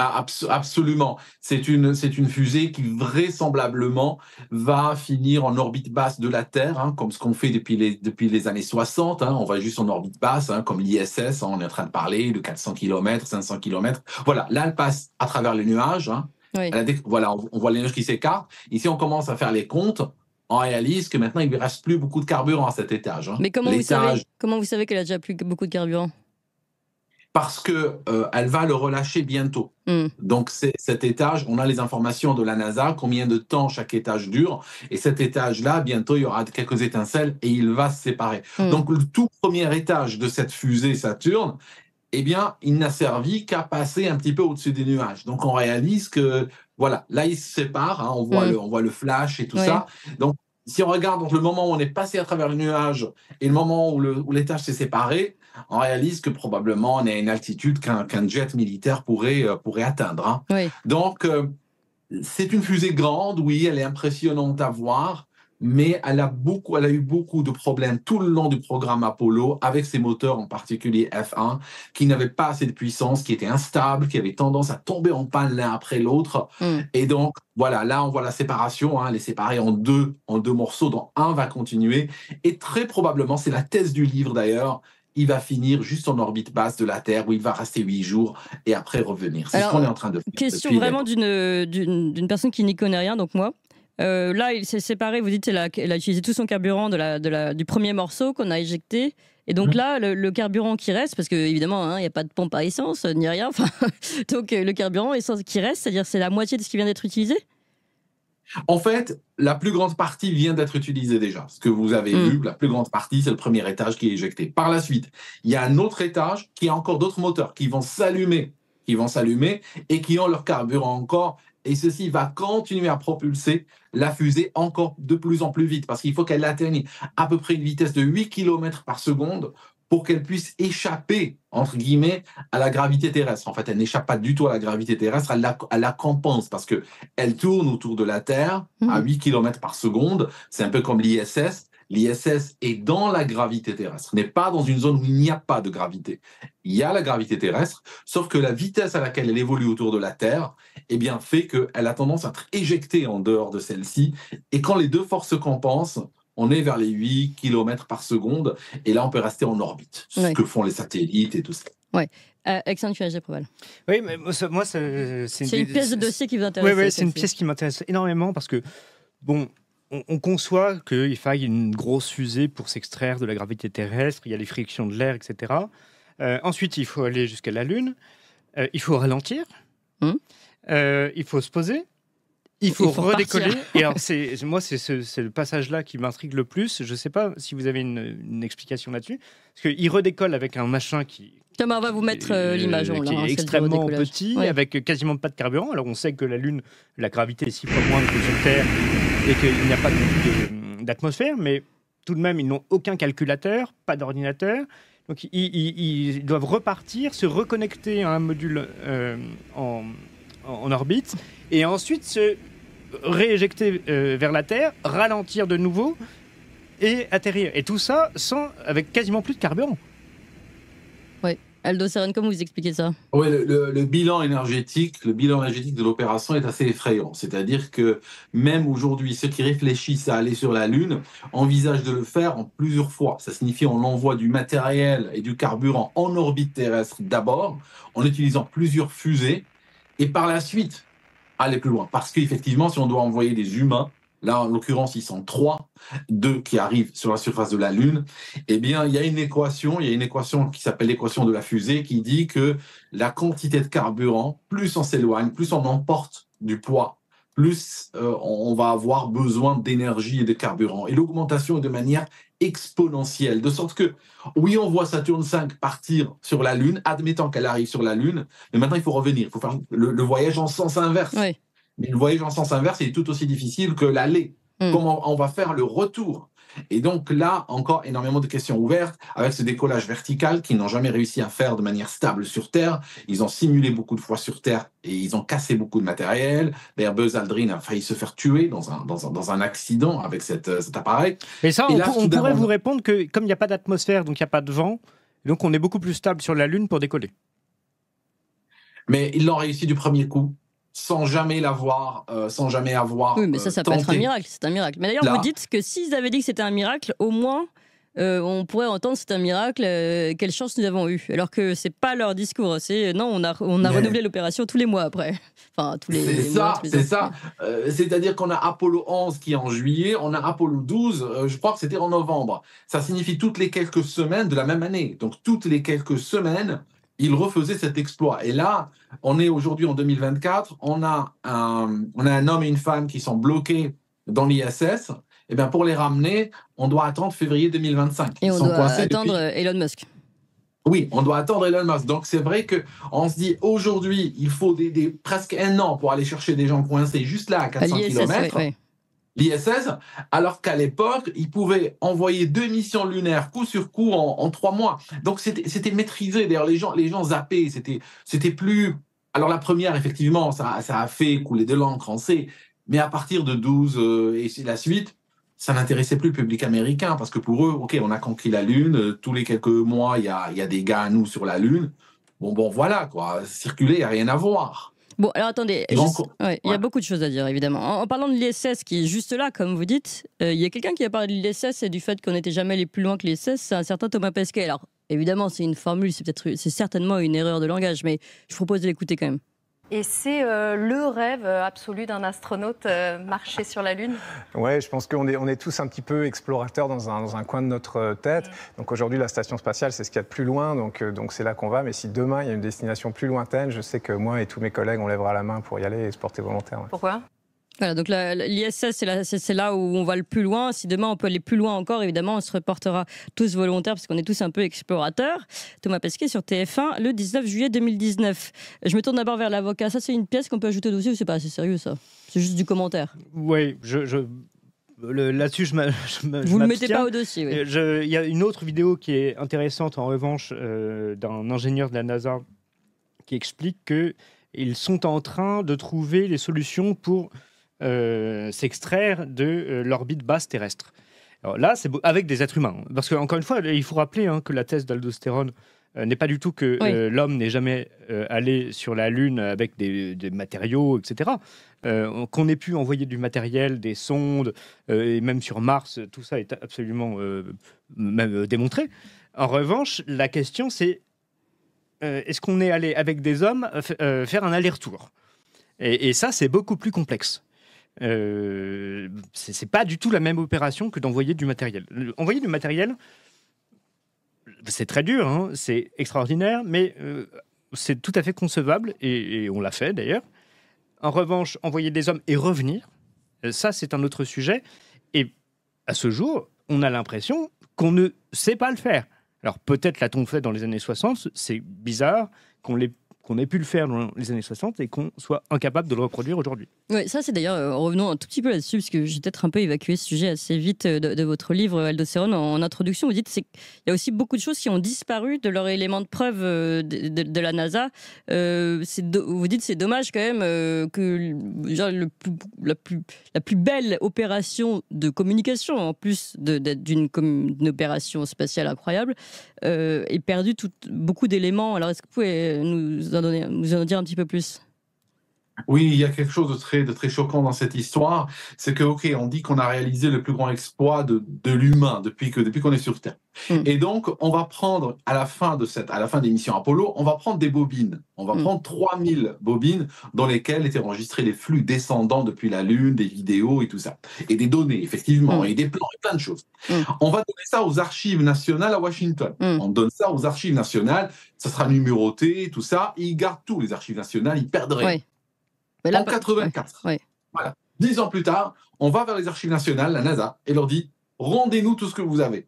Ah, absolument. C'est une, c'est une fusée qui vraisemblablement va finir en orbite basse de la Terre, hein, comme ce qu'on fait depuis les, depuis les années 60. Hein. on va juste en orbite basse, hein, comme l'ISS, on est en train de parler de 400 km, 500 km. Voilà, là, elle passe à travers les nuages. voilà, on voit les nuages qui s'écartent. Ici, on commence à faire les comptes on réalise que maintenant, il ne reste plus beaucoup de carburant à cet étage. Hein. Mais comment vous, savez, comment vous savez qu'elle a déjà plus beaucoup de carburant parce que euh, elle va le relâcher bientôt. Hmm. donc Donc cet étage, on a les informations de la NASA, combien de temps chaque étage dure, et cet étage-là, bientôt il y aura quelques étincelles et il va se séparer. Hmm. Donc le tout premier étage de cette fusée Saturne, eh bien, il n'a servi qu'à passer un petit peu au-dessus des nuages. Donc on réalise que voilà, là, ils se séparent, hein, mm. on, voit le, flash et tout ça. Donc, si on regarde entre le moment où on est passé à travers le nuage et le moment où, où l'étage s'est séparé, on réalise que probablement on est à une altitude qu'un, jet militaire pourrait, euh, atteindre. Hein. Donc, euh, c'est une fusée grande, oui, elle est impressionnante à voir, mais elle a eu beaucoup de problèmes tout le long du programme Apollo avec ses moteurs, en particulier F1, qui n'avaient pas assez de puissance, qui étaient instables, qui avaient tendance à tomber en panne l'un après l'autre. Mm. Et donc, voilà, là, on voit la séparation, hein, les séparer en deux, en deux morceaux, dont un va continuer. Et très probablement, c'est la thèse du livre d'ailleurs, il va finir juste en orbite basse de la Terre où il va rester huit jours et après revenir. C'est ce qu'on est en train de faire. Question vraiment d'une personne qui n'y connaît rien, donc moi. Euh, là, il s'est séparé. Vous dites qu'elle a, utilisé tout son carburant du premier morceau qu'on a éjecté. Et donc mmh. là, le, carburant qui reste, parce que évidemment, hein, il n'y a pas de pompe à essence ni rien. donc euh, le carburant qui reste, c'est-à-dire c'est la moitié de ce qui vient d'être utilisé. En fait, la plus grande partie vient d'être utilisée déjà. Ce que vous avez mmh. vu, la plus grande partie, c'est le premier étage qui est éjecté. Par la suite, il y a un autre étage qui a encore d'autres moteurs qui vont s'allumer, qui vont s'allumer et qui ont leur carburant encore et ceci va continuer à propulser la fusée encore de plus en plus vite, parce qu'il faut qu'elle atteigne à peu près une vitesse de 8 km par seconde pour qu'elle puisse échapper, entre guillemets, à la gravité terrestre. En fait, elle n'échappe pas du tout à la gravité terrestre, elle la, compense parce qu'elle tourne autour de la Terre à 8 mhm. km par seconde. C'est un peu comme l'ISS. L'ISS est dans la gravité terrestre, n'est pas dans une zone où il n'y a pas de gravité il y a la gravité terrestre, sauf que la vitesse à laquelle elle évolue autour de la Terre eh bien, fait qu'elle a tendance à être éjectée en dehors de celle-ci. Et quand les deux forces compensent, on est vers les 8 km par seconde, et là on peut rester en orbite, ce que font les satellites et tout ça. Ouais. Euh, Alexandre probable. Oui, mais moi, c'est une... une... pièce de dossier qui vous intéresse. Oui, c'est une pièce qui m'intéresse énormément parce que, bon, on, conçoit qu'il faille une grosse fusée pour s'extraire de la gravité terrestre, il y a les frictions de l'air, etc. Euh, ensuite, il faut aller jusqu'à la Lune. Euh, il faut ralentir. Hmm. Euh, il faut se poser. Il faut, redécoller. et alors, moi, c'est, ce, le passage-là qui m'intrigue le plus. Je ne sais pas si vous avez une, explication là-dessus. Parce qu'il redécolle avec un machin qui. Thomas, on va vous mettre l'image. Qui est extrêmement petit, avec quasiment pas de carburant. Alors, on sait que la Lune, la gravité est six fois moins que sur Terre et qu'il n'y a pas d'atmosphère, mais tout de même, ils n'ont aucun calculateur, pas d'ordinateur ils, doivent repartir, se reconnecter à un module euh, en, orbite, et ensuite se rééjecter euh, vers la Terre, ralentir de nouveau et atterrir. Et tout ça sans, avec quasiment plus de carburant. Aldo Seren, comment vous expliquez ça Oui, le, bilan énergétique, le bilan énergétique de l'opération est assez effrayant. C'est-à-dire que même aujourd'hui, ceux qui réfléchissent à aller sur la Lune envisagent de le faire en plusieurs fois. Ça signifie on envoie du matériel et du carburant en orbite terrestre d'abord, en utilisant plusieurs fusées, et par la suite aller plus loin. Parce qu'effectivement, si on doit envoyer des humains, là en l'occurrence ils sont trois, deux qui arrivent sur la surface de la Lune, eh bien il y a une équation, il y a une équation qui s'appelle l'équation de la fusée qui dit que la quantité de carburant, plus on s'éloigne, plus on emporte du poids plus euh, on va avoir besoin d'énergie et de carburant. Et l'augmentation est de manière exponentielle, de sorte que, oui, on voit Saturne 5 partir sur la Lune, admettant qu'elle arrive sur la Lune, mais maintenant il faut revenir, il faut faire le, voyage en sens inverse. Oui. Mais le voyage en sens inverse, il est tout aussi difficile que l'aller. Hmm. Comment on va faire le retour et donc là, encore énormément de questions ouvertes avec ce décollage vertical qu'ils n'ont jamais réussi à faire de manière stable sur Terre. Ils ont simulé beaucoup de fois sur Terre et ils ont cassé beaucoup de matériel. Buzz Aldrin a failli se faire tuer dans un, dans un, accident avec euh, cet appareil. Mais ça, on, on pourrait vous répondre que comme il n'y a pas d'atmosphère, donc il n'y a pas de vent, donc on est beaucoup plus stable sur la Lune pour décoller. Mais ils l'ont réussi du premier coup sans jamais l'avoir, euh, sans jamais avoir. Oui, mais ça, euh, ça peut être un miracle. C'est un miracle. Mais d'ailleurs, vous dites que s'ils avaient dit que c'était un miracle, au moins. Euh, on pourrait entendre c'est un miracle, quelle chance nous avons eue. Alors que c'est pas leur discours, c'est non, on a, on a renouvelé l'opération tous les mois après. Enfin, tous les, ça, C'est ça, c'est-à-dire qu'on a Apollo 11 qui est en juillet, on a Apollo 12, je crois que c'était en novembre. Ça signifie toutes les quelques semaines de la même année. Donc toutes les quelques semaines, il refaisait cet exploit. Et là, on est aujourd'hui en 2024, on a, un, on a un homme et une femme qui sont bloqués dans l'ISS. Et eh bien pour les ramener, on doit attendre février 2025. Et on doit attendre euh, Elon Musk. Oui, on doit attendre Elon Musk. Donc c'est vrai que on se dit aujourd'hui, il faut des, presque un an pour aller chercher des gens coincés juste là à 400 km l'ISS, alors qu'à l'époque, ils pouvaient envoyer deux missions lunaires coup sur coup en, trois mois. Donc c'était maîtrisé. D'ailleurs, les gens, les gens zappaient. C'était, plus. Alors la première, effectivement, ça, a fait couler de l'encre en C, mais à partir de 12 et euh, et la suite, ça n'intéressait plus le public américain parce que pour eux, ok, on a conquis la Lune. Euh, tous les quelques mois, il y a, y a des gars à nous sur la Lune. Bon, bon, voilà, quoi. Circuler, il n'y a rien à voir. Bon, alors attendez, il y a beaucoup de choses à dire, évidemment. En, parlant de l'ISS, qui est juste là, comme vous dites, euh, il y a quelqu'un qui a parlé de l'ISS et du fait qu'on n'était jamais allé plus loin que l'ISS, c'est un certain Thomas Pesquet. Alors, évidemment, c'est une formule, c'est certainement une erreur de langage, mais je propose de l'écouter quand même. Et c'est euh, le rêve euh, absolu d'un astronaute, euh, marcher sur la Lune Oui, je pense qu'on est, on est tous un petit peu explorateurs dans un, coin de notre tête. Donc aujourd'hui, la station spatiale, c'est ce qu'il y a de plus loin, donc donc c'est là qu'on va. Mais si demain, il y a une destination plus lointaine, je sais que moi et tous mes collègues, on lèvera la main pour y aller et se porter volontaire. Pourquoi voilà, donc l'ISS, c'est là, où on va le plus loin. Si demain on peut aller plus loin encore, évidemment, on se reportera tous volontaires parce qu'on est tous un peu explorateurs. Thomas Pesquet sur TF1 le 19 juillet 2019. Je me tourne d'abord vers l'avocat. Ça, c'est une pièce qu'on peut ajouter au dossier ou c'est pas assez sérieux ça C'est juste du commentaire. Oui, je... là-dessus, je, je Vous ne le mettez pas au dossier. Oui. Euh, il y a une autre vidéo qui est intéressante, en revanche, euh, d'un ingénieur de la NASA qui explique que ils sont en train de trouver les solutions pour euh, s'extraire de euh, l'orbite basse terrestre. Alors là, c'est avec des êtres humains. Hein. Parce qu'encore une fois, il faut rappeler hein, que la thèse d'aldostérone euh, n'est pas du tout que l'homme n'est jamais allé sur la Lune avec des, matériaux, etc. qu'on ait pu envoyer du matériel, des sondes, et même sur Mars, tout ça est absolument même, démontré. En revanche, la question, c'est est-ce qu'on est allé avec des hommes faire un aller-retour et ça, c'est beaucoup plus complexe. Euh, c'est pas du tout la même opération que d'envoyer du matériel. Envoyer du matériel, c'est très dur, hein, c'est extraordinaire, mais euh, c'est tout à fait concevable et, on l'a fait d'ailleurs. En revanche, envoyer des hommes et revenir, euh, ça c'est un autre sujet. Et à ce jour, on a l'impression qu'on ne sait pas le faire. Alors peut-être l'a-t-on fait dans les années 60, c'est bizarre qu'on l'ait qu'on ait pu le faire dans les années 60 et qu'on soit incapable de le reproduire aujourd'hui. Oui, ça c'est d'ailleurs, euh, revenons un tout petit peu là-dessus, parce que j'ai peut-être un peu évacué ce sujet assez vite euh, de, votre livre, euh, Aldocérone, en introduction. Vous dites qu'il y a aussi beaucoup de choses qui ont disparu de leur élément de preuve de, la NASA. vous dites c'est dommage quand même que le la, plus, la plus belle opération de communication, en plus d'une opération spatiale incroyable, euh, ait perdu beaucoup d'éléments. Alors est-ce que vous pouvez nous donner, vous en dire un petit peu plus oui, il y a quelque chose de très, de très choquant dans cette histoire. C'est que, OK, on dit qu'on a réalisé le plus grand exploit de, l'humain depuis qu'on depuis qu'on est sur Terre. Hmm. Et donc, on va prendre, à la fin de cette, à la fin des missions Apollo, on va prendre des bobines. On va hmm. prendre 3000 bobines dans lesquelles étaient enregistrés les flux descendants depuis la Lune, des vidéos et tout ça. Et des données, effectivement, hmm. et des plans et plein de choses. On va donner ça aux archives nationales à Washington. On donne ça aux archives nationales. Ça sera numéroté, tout ça. Ils gardent tout, les archives nationales. Ils perdraient. Ben en 84. Voilà. Dix ans plus tard, on va vers les archives nationales, la NASA, et leur dit rendez-nous tout ce que vous avez.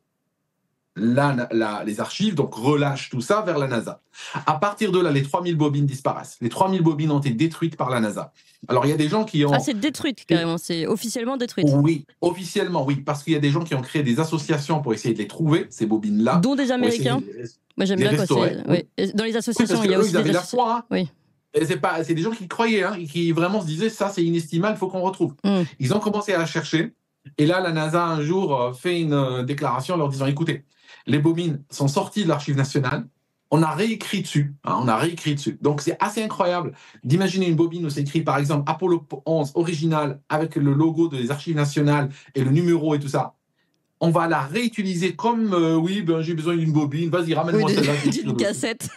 les archives, donc relâche tout ça vers la NASA. À partir de là, les 3000 bobines disparaissent. Les 3000 bobines ont été détruites par la NASA. Alors, il y a des gens qui ont... Ah, c'est détruite carrément, c'est officiellement détruite. Oui, officiellement, oui, parce qu'il y a des gens qui ont créé des associations pour essayer de les trouver, ces bobines-là. Dont des Américains. Moi, j'aime bien quand Dans les associations, il y a aussi des hein. oui c'est pas, c'est des gens qui croyaient, hein, qui vraiment se disaient ça c'est inestimable, faut qu'on retrouve. Mm. Ils ont commencé à chercher, et là la NASA un jour euh, fait une euh, déclaration leur disant écoutez, les bobines sont sorties de l'archive nationale, on a réécrit dessus. Hein, on a réécrit dessus. Donc c'est assez incroyable d'imaginer une bobine où c'est écrit par exemple Apollo 11 original avec le logo des archives nationales et le numéro et tout ça on va la réutiliser comme euh, oui, ben, j'ai besoin d'une bobine, vas-y, ramène-moi cette cassette.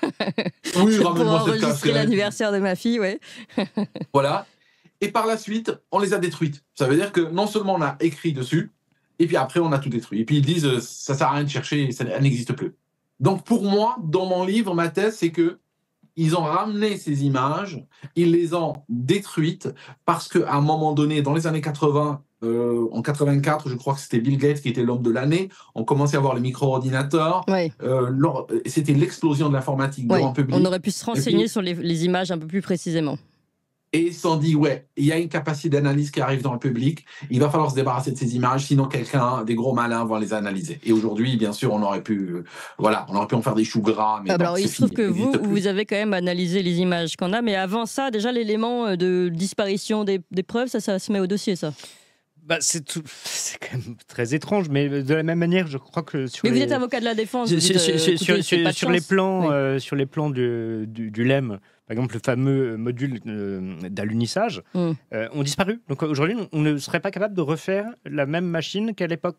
oui, ramène-moi cette cassette. enregistrer l'anniversaire de ma fille, ouais. voilà. Et par la suite, on les a détruites. Ça veut dire que non seulement on a écrit dessus, et puis après on a tout détruit. Et puis ils disent, euh, ça sert à rien de chercher, ça, n'existe plus. Donc pour moi, dans mon livre, ma thèse, c'est que ils ont ramené ces images, ils les ont détruites parce qu'à un moment donné, dans les années 80, euh, en 84, je crois que c'était Bill Gates qui était l'homme de l'année. On commençait à voir les micro-ordinateurs. Euh, c'était l'explosion de l'informatique public. On aurait pu se renseigner sur les, images un peu plus précisément. Et ils dit, ouais, il y a une capacité d'analyse qui arrive dans le public. Il va falloir se débarrasser de ces images, sinon quelqu'un, des gros malins, vont les analyser. Et aujourd'hui, bien sûr, on aurait pu, euh, voilà, on aurait pu en faire des choux gras. Ah, bah alors, il se trouve que vous, vous avez quand même analysé les images qu'on a. Mais avant ça, déjà l'élément de disparition des, des preuves, ça, ça se met au dossier, ça. Bah, c'est tout... quand même très étrange, mais euh, de la même manière, je crois que sur. les... êtes avocat de la défense. Sur, sur, les plans, sur les plans du, LEM, par exemple, le fameux euh, module euh, d'alunissage, mm. ont disparu. Donc aujourd'hui, on ne serait pas capable de refaire la même machine qu'à l'époque.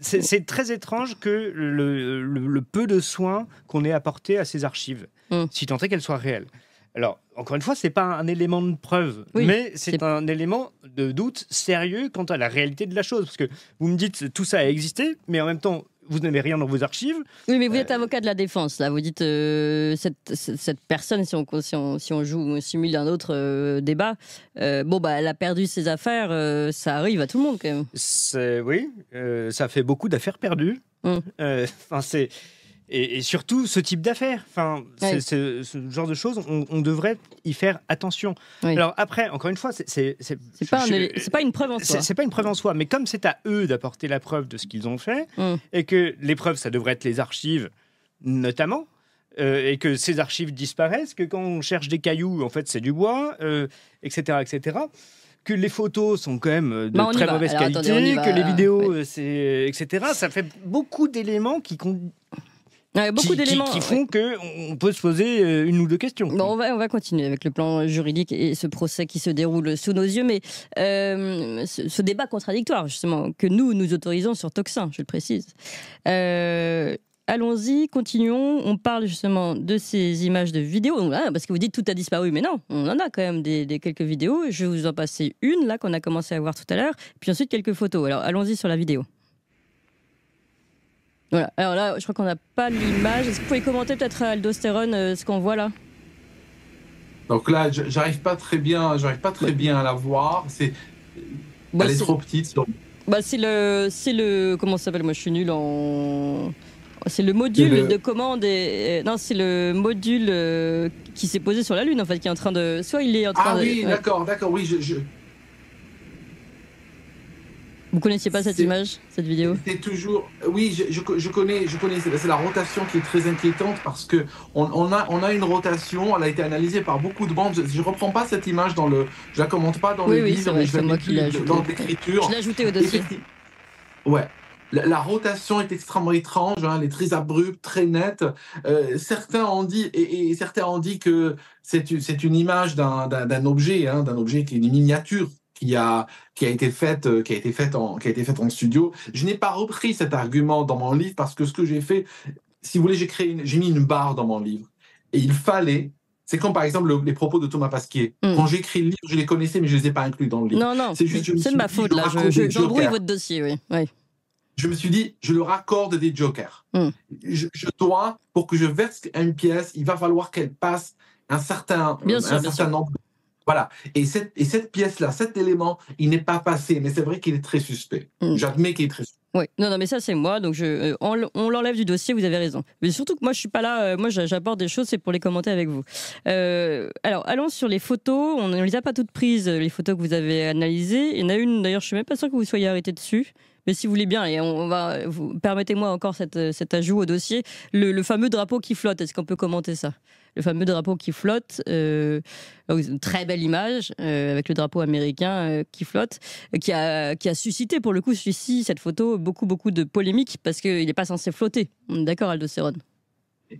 c'est très étrange que le, peu de soins qu'on ait apporté à ces archives, mm. si tant est qu'elles soient réelles. Alors, encore une fois, ce n'est pas un élément de preuve, mais c'est un élément de doute sérieux quant à la réalité de la chose. Parce que vous me dites, tout ça a existé, mais en même temps, vous n'avez rien dans vos archives. Oui, mais vous êtes euh, avocat de la défense, là. Vous dites, euh, cette, personne, si on, si on, si on joue, on simule un autre euh, débat, bon, bah, elle a perdu ses affaires, ça arrive à tout le monde, quand même. Oui, ça fait beaucoup d'affaires perdues. Hum. Enfin, c'est et, surtout, ce type d'affaires, enfin, ce genre de choses, on, devrait y faire attention. Alors après, encore une fois, c'est pas, pas, une preuve en soi. C'est pas une preuve en soi, mais comme c'est à eux d'apporter la preuve de ce qu'ils ont fait, mm. et que les preuves, ça devrait être les archives, notamment, euh, et que ces archives disparaissent, que quand on cherche des cailloux, en fait, c'est du bois, etc., euh, etc. Que les photos sont quand même de bah, très mauvaise qualité, que les vidéos, euh, etc. Ça fait beaucoup d'éléments qui, beaucoup d'éléments qui, font qu'on peut se poser euh, une ou deux questions. on, va, on va continuer avec le plan juridique et ce procès qui se déroule sous nos yeux, mais euh, ce, débat contradictoire, justement, que nous, nous autorisons sur Toxin, je le précise. Euh, allons-y, continuons. On parle justement de ces images de vidéos. Ah, parce que vous dites tout a disparu, mais non, on en a quand même des, des quelques vidéos. Je vais vous en passer une, là, qu'on a commencé à voir tout à l'heure, puis ensuite quelques photos. Alors allons-y sur la vidéo. Voilà. Alors là, je crois qu'on n'a pas l'image. Est-ce que vous pouvez commenter peut-être à euh, Aldostérone euh, ce qu'on voit là Donc là, j'arrive pas très bien, j'arrive pas très bien à la voir. C'est bah, elle est, trop petite. Bah c'est le, c'est le, comment s'appelle Moi, je suis nul en. C'est le module de commande et, non, c'est le module euh, qui s'est posé sur la Lune en fait, qui est en train de. Soit il est en train. Ah oui, d'accord, d'accord, oui, je... Vous connaissiez pas cette image, cette vidéo C'est toujours, oui, je, connais, je connais. C'est la rotation qui est très inquiétante parce que on, a, on a une rotation. Elle a été analysée par beaucoup de bandes. Je, ne reprends pas cette image dans le, je la commente pas dans oui, le oui, livre, c'est moi qui dans l'écriture. Je l'ai ajoutée au dossier. Ouais, la, rotation est extrêmement étrange, hein, elle est très abrupte, très nette. Euh, certains ont dit, et, certains ont dit que c'est une image d'un objet, hein, d'un objet qui est une miniature qui a, qui a été faite euh, qui a été faite en qui a été faite en studio. Je n'ai pas repris cet argument dans mon livre parce que ce que j'ai fait, si vous voulez, j'ai créé j'ai mis une barre dans mon livre et il fallait c'est comme par exemple les propos de Thomas Pasquier. Mm. Quand j'écris le livre, je les connaissais, mais je ne les ai pas inclus dans le livre. Non, non, c'est juste. C'est ma faute, là. J'embrouille je, votre dossier, oui. oui. Je me suis dit, je le raccorde des jokers. Mm. Je, dois, pour que je verse une pièce, il va falloir qu'elle passe un certain, bien certain nombre de voilà. Et cette, pièce-là, cet élément, il n'est pas passé, mais c'est vrai qu'il est très suspect. Mm. J'admets qu'il est très suspect. Oui, non, non, mais ça, c'est moi. Donc, euh, on, l'enlève du dossier, vous avez raison. Mais surtout que moi, je suis pas là. Euh, moi, j'apporte des choses, c'est pour les commenter avec vous. Euh, alors, allons sur les photos. On ne les a pas toutes prises, les photos que vous avez analysées. Il y en a une, d'ailleurs, je ne suis même pas sûr que vous soyez arrêté dessus. Mais si vous voulez bien, on va, vous, permettez-moi encore cet ajout au dossier, le fameux drapeau qui flotte, est-ce qu'on peut commenter ça le fameux drapeau qui flotte. Euh, une très belle image euh, avec le drapeau américain euh, qui flotte, qui a, qui a suscité pour le coup celui-ci, cette photo, beaucoup beaucoup de polémiques parce qu'il n'est pas censé flotter. d'accord, Aldo Cerone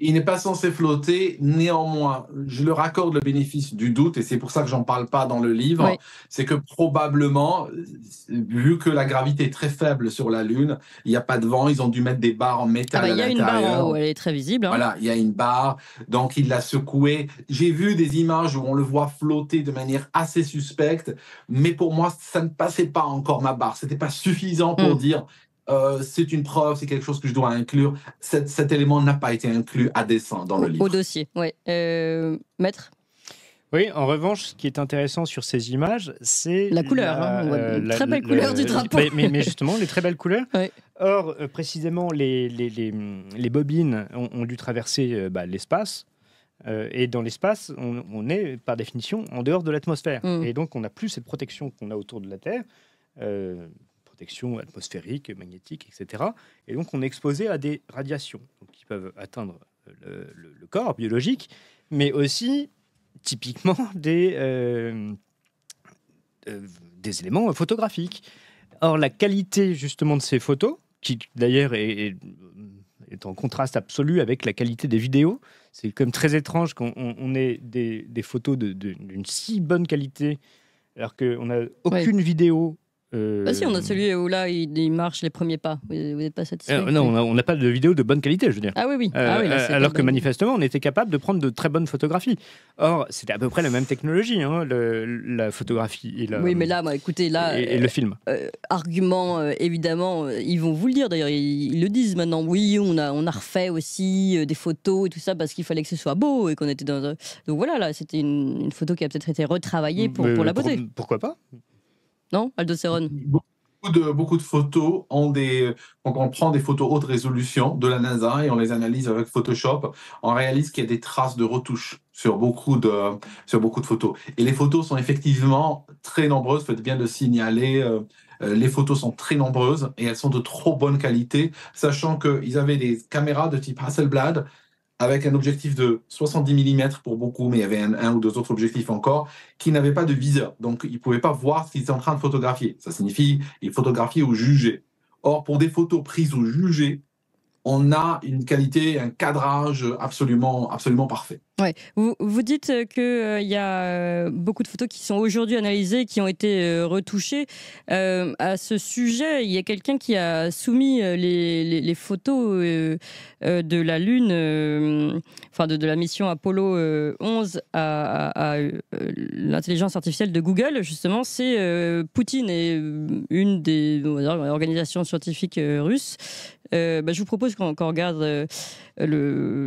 il n'est pas censé flotter. Néanmoins, je le raccorde le bénéfice du doute, et c'est pour ça que j'en parle pas dans le livre. C'est que probablement, vu que la gravité est très faible sur la Lune, il n'y a pas de vent, ils ont dû mettre des barres en métal. à ah l'intérieur. Bah, il y a une barre elle est très visible. Hein. Voilà, il y a une barre, donc il l'a secouée. J'ai vu des images où on le voit flotter de manière assez suspecte, mais pour moi, ça ne passait pas encore ma barre. C'était pas suffisant pour hmm. dire euh, c'est une preuve, c'est quelque chose que je dois inclure. Cet, élément n'a pas été inclus à dessein dans le livre. Au dossier, oui. Euh, maître oui, en revanche, ce qui est intéressant sur ces images, c'est la couleur, la, hein, euh, très belles couleurs du drapeau. Mais, mais, justement, les très belles couleurs. Or, précisément, les, les, bobines ont, dû traverser bah, l'espace. et dans l'espace, on, est par définition en dehors de l'atmosphère. Mm. Et donc, on n'a plus cette protection qu'on a autour de la Terre protection atmosphérique, magnétique, etc. Et donc on est exposé à des radiations qui peuvent atteindre euh, le, corps biologique, mais aussi typiquement des, euh, euh, des éléments photographiques. Or, la qualité justement de ces photos, qui d'ailleurs est, est, en contraste absolu avec la qualité des vidéos, c'est comme très étrange qu'on ait des, photos d'une si bonne qualité alors qu'on n'a aucune vidéo bah si, on euh, a celui où là, il, marche les premiers pas. Vous n'êtes pas satisfait euh, Non, on n'a pas de vidéo de bonne qualité, je veux dire. Ah oui, oui. Euh, ah alors que manifestement, on était capable de prendre de très bonnes photographies. Or, c'était à peu près la même technologie, hein, la photographie et la, Oui, mais là, écoutez, là... Et, le film. argument, évidemment, ils vont vous le dire d'ailleurs, ils, le disent maintenant. Oui, on a, on a refait aussi des photos et tout ça parce qu'il fallait que ce soit beau et qu'on était dans... Donc voilà, là, c'était une, photo qui a peut-être été retravaillée mm, pour, la beauté. pourquoi pas non Aldocérone beaucoup de, beaucoup de photos ont des. on prend des photos haute résolution de la NASA et on les analyse avec Photoshop. On réalise qu'il y a des traces de retouches sur beaucoup de, sur beaucoup de photos. Et les photos sont effectivement très nombreuses, faites bien de signaler. Euh, euh, les photos sont très nombreuses et elles sont de trop bonne qualité, sachant qu'ils avaient des caméras de type Hasselblad avec un objectif de 70 mm pour beaucoup, mais il y avait un, ou deux autres objectifs encore, qui n'avaient pas de viseur. Donc, ils ne pouvaient pas voir ce qu'ils étaient en train de photographier. Ça signifie ils photographiaient au jugé. Or, pour des photos prises au jugé, on a une qualité, un cadrage absolument, absolument parfait. Ouais. Vous, dites qu'il euh, y a euh, beaucoup de photos qui sont aujourd'hui analysées, qui ont été euh, retouchées. à ce sujet, il y a quelqu'un qui a soumis les, photos de la Lune, enfin de, la mission Apollo 11 à, à l'intelligence artificielle de Google. Justement, c'est Poutine et une des organisations scientifiques russes Euh, bah, je vous propose qu'on qu regarde euh,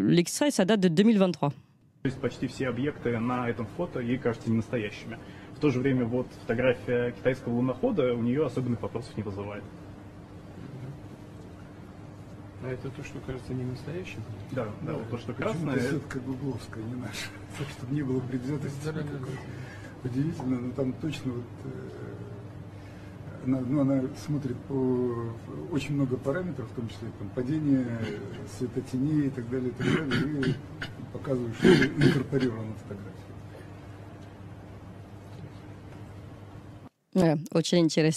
l'extrait, le, ça date de 2023. То есть почти все объекты на этом фото ей кажутся не настоящими. В то же время вот фотография китайского лунохода у нее особенных вопросов не вызывает. А это то, что кажется не настоящим? Да, да, вот то, что красное. Это сетка гугловская, не наша. Чтобы не было предвзятости. Удивительно, но там точно вот э, ну, она смотрит по очень много параметров, в том числе там, падение, э, света-теней и так далее, и так далее, и показывает, что инкорпорирована фотография. Voilà,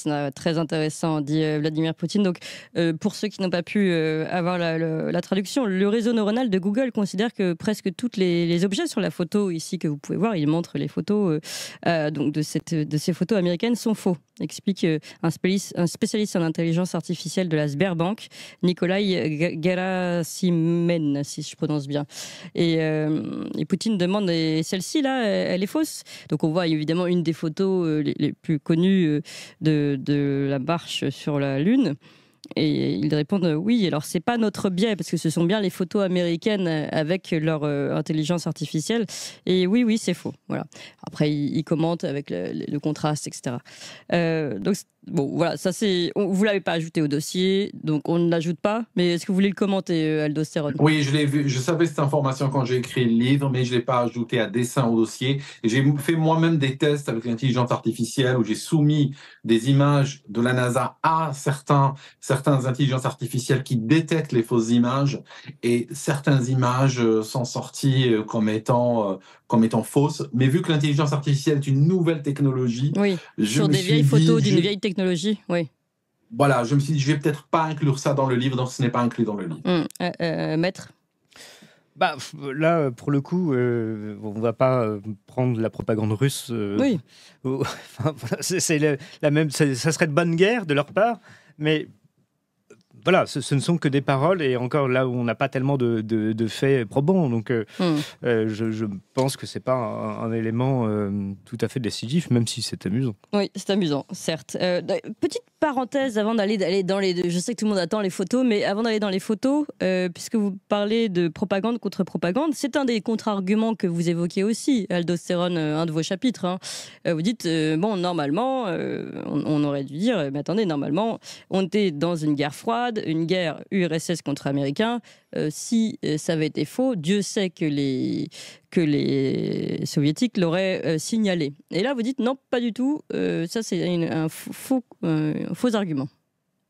euh, très intéressant, dit euh, Vladimir Poutine. Donc, euh, pour ceux qui n'ont pas pu avoir la, traduction, le réseau neuronal de Google considère que presque tous les, objets sur la photo ici que vous pouvez voir, il montre les photos donc de, cette, de ces photos américaines sont faux, explique un, spécialiste, un spécialiste en intelligence artificielle de la Sberbank, Nikolai Gerasimen, si je prononce bien. Et, Poutine demande, et celle-ci là, elle, est fausse Donc, on voit évidemment une des photos les plus connues euh, de, la marche sur la Lune. Et ils répondent euh, oui. Alors c'est pas notre biais parce que ce sont bien les photos américaines euh, avec leur intelligence artificielle. Et oui, oui, c'est faux. Voilà. Après, ils, commentent avec le, contraste, etc. donc donc Bon, voilà, ça c'est. Vous l'avez pas ajouté au dossier, donc on ne l'ajoute pas. Mais est-ce que vous voulez le commenter, euh, Aldostérone Oui, je l'ai vu. Je savais cette information quand j'ai écrit le livre, mais je l'ai pas ajouté à dessin au dossier. J'ai fait moi-même des tests avec l'intelligence artificielle où j'ai soumis des images de la NASA à certains, certains intelligences artificielles qui détectent les fausses images et certaines images euh, sont sorties euh, comme étant comme étant fausse. Mais vu que l'intelligence artificielle est une nouvelle technologie, oui, sur des vieilles photos d'une vieille technologie, oui. Voilà, je me suis dit, je vais peut-être pas inclure ça dans le livre, donc ce n'est pas inclus dans le livre. Hum, euh, euh, maître bah, là, pour le coup, euh, on ne va pas prendre la propagande russe. oui. c'est la, même, ça serait de bonne guerre de leur part, mais voilà, ce, ne sont que des paroles et encore là où on n'a pas tellement de, faits probants. Donc, euh, hmm. euh, je, pense que ce n'est pas un, un élément euh, tout à fait décisif, même si c'est amusant. Oui, c'est amusant, certes. petite parenthèse avant d'aller dans les. Deux. Je sais que tout le monde attend les photos, mais avant d'aller dans les photos, euh, puisque vous parlez de propagande contre propagande, c'est un des contre-arguments que vous évoquez aussi, Aldostérone, euh, un de vos chapitres. Hein. Euh, vous dites bon, normalement, on, on, aurait dû dire, mais attendez, normalement, on était dans une guerre froide, une guerre URSS contre américain. si ça avait été faux, Dieu sait que les que les soviétiques l'auraient euh, signalé. Et là, vous dites non, pas du tout. Euh, ça, c'est un faux, euh, faux argument.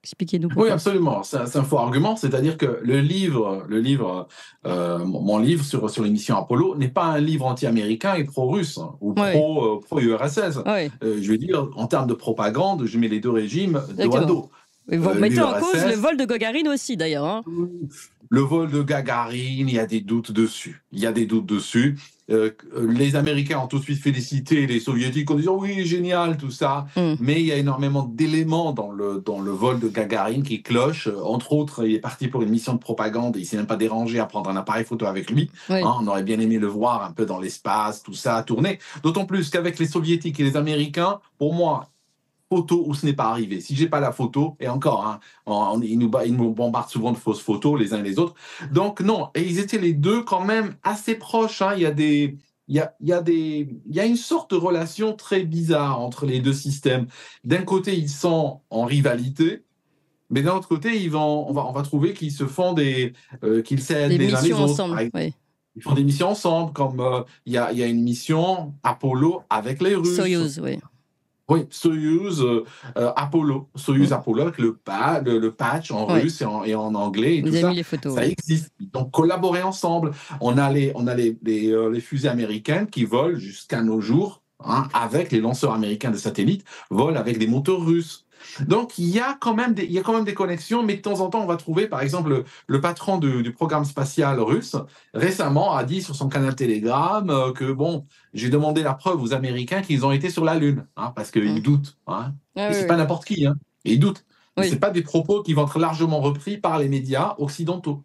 Expliquez-nous. Oui, absolument. C'est un, faux argument, c'est-à-dire que le livre, le livre, mon livre sur, sur l'émission Apollo n'est pas un livre anti-américain et pro-russe hein, ou pro-URSS. je veux dire, en termes de propagande, je mets les deux régimes dos à dos. vous en cause le vol de Gogarine aussi, d'ailleurs. Hein. Le vol de Gagarine, il y a des doutes dessus. Il y a des doutes dessus. Euh, les Américains ont tout de suite félicité les Soviétiques en disant oui, génial, tout ça. Mm. Mais il y a énormément d'éléments dans le, dans le vol de Gagarine qui cloche. Entre autres, il est parti pour une mission de propagande et il s'est même pas dérangé à prendre un appareil photo avec lui. Hein, on aurait bien aimé le voir un peu dans l'espace, tout ça, tourner. D'autant plus qu'avec les Soviétiques et les Américains, pour moi, photo où ce n'est pas arrivé. Si j'ai pas la photo, et encore, hein, ils, nous, bombardent souvent de fausses photos les uns et les autres. Donc non, et ils étaient les deux quand même assez proches. Hein. Il y a des, il y a, il y a des, il y a une sorte de relation très bizarre entre les deux systèmes. D'un côté, ils sont en rivalité. Mais d'un autre côté, ils vont, on, va, on va trouver qu'ils se font des. Euh, qu'ils s'aident les Ensemble, Ils font des missions ensemble, comme euh, il y, a, y, a, une mission Apollo avec les Russes. oui. Oui, Soyuz euh, euh, Apollo, Soyuz Apollo avec le, le, patch en russe et en, anglais et Vous avez Mis les photos, ça existe. Donc collaborer ensemble. On a on a les, euh, les fusées américaines qui volent jusqu'à nos jours Hein, avec les lanceurs américains de satellites, volent avec des moteurs russes. Donc il y a quand même des, il y a quand même des connexions, mais de temps en temps on va trouver, par exemple, le, patron du, programme spatial russe récemment a dit sur son canal Telegram euh, que bon, j'ai demandé la preuve aux Américains qu'ils ont été sur la Lune, hein, parce qu'ils mmh. doutent. Hein. Ah, c'est pas n'importe qui, hein. ils doutent. C'est pas des propos qui vont être largement repris par les médias occidentaux.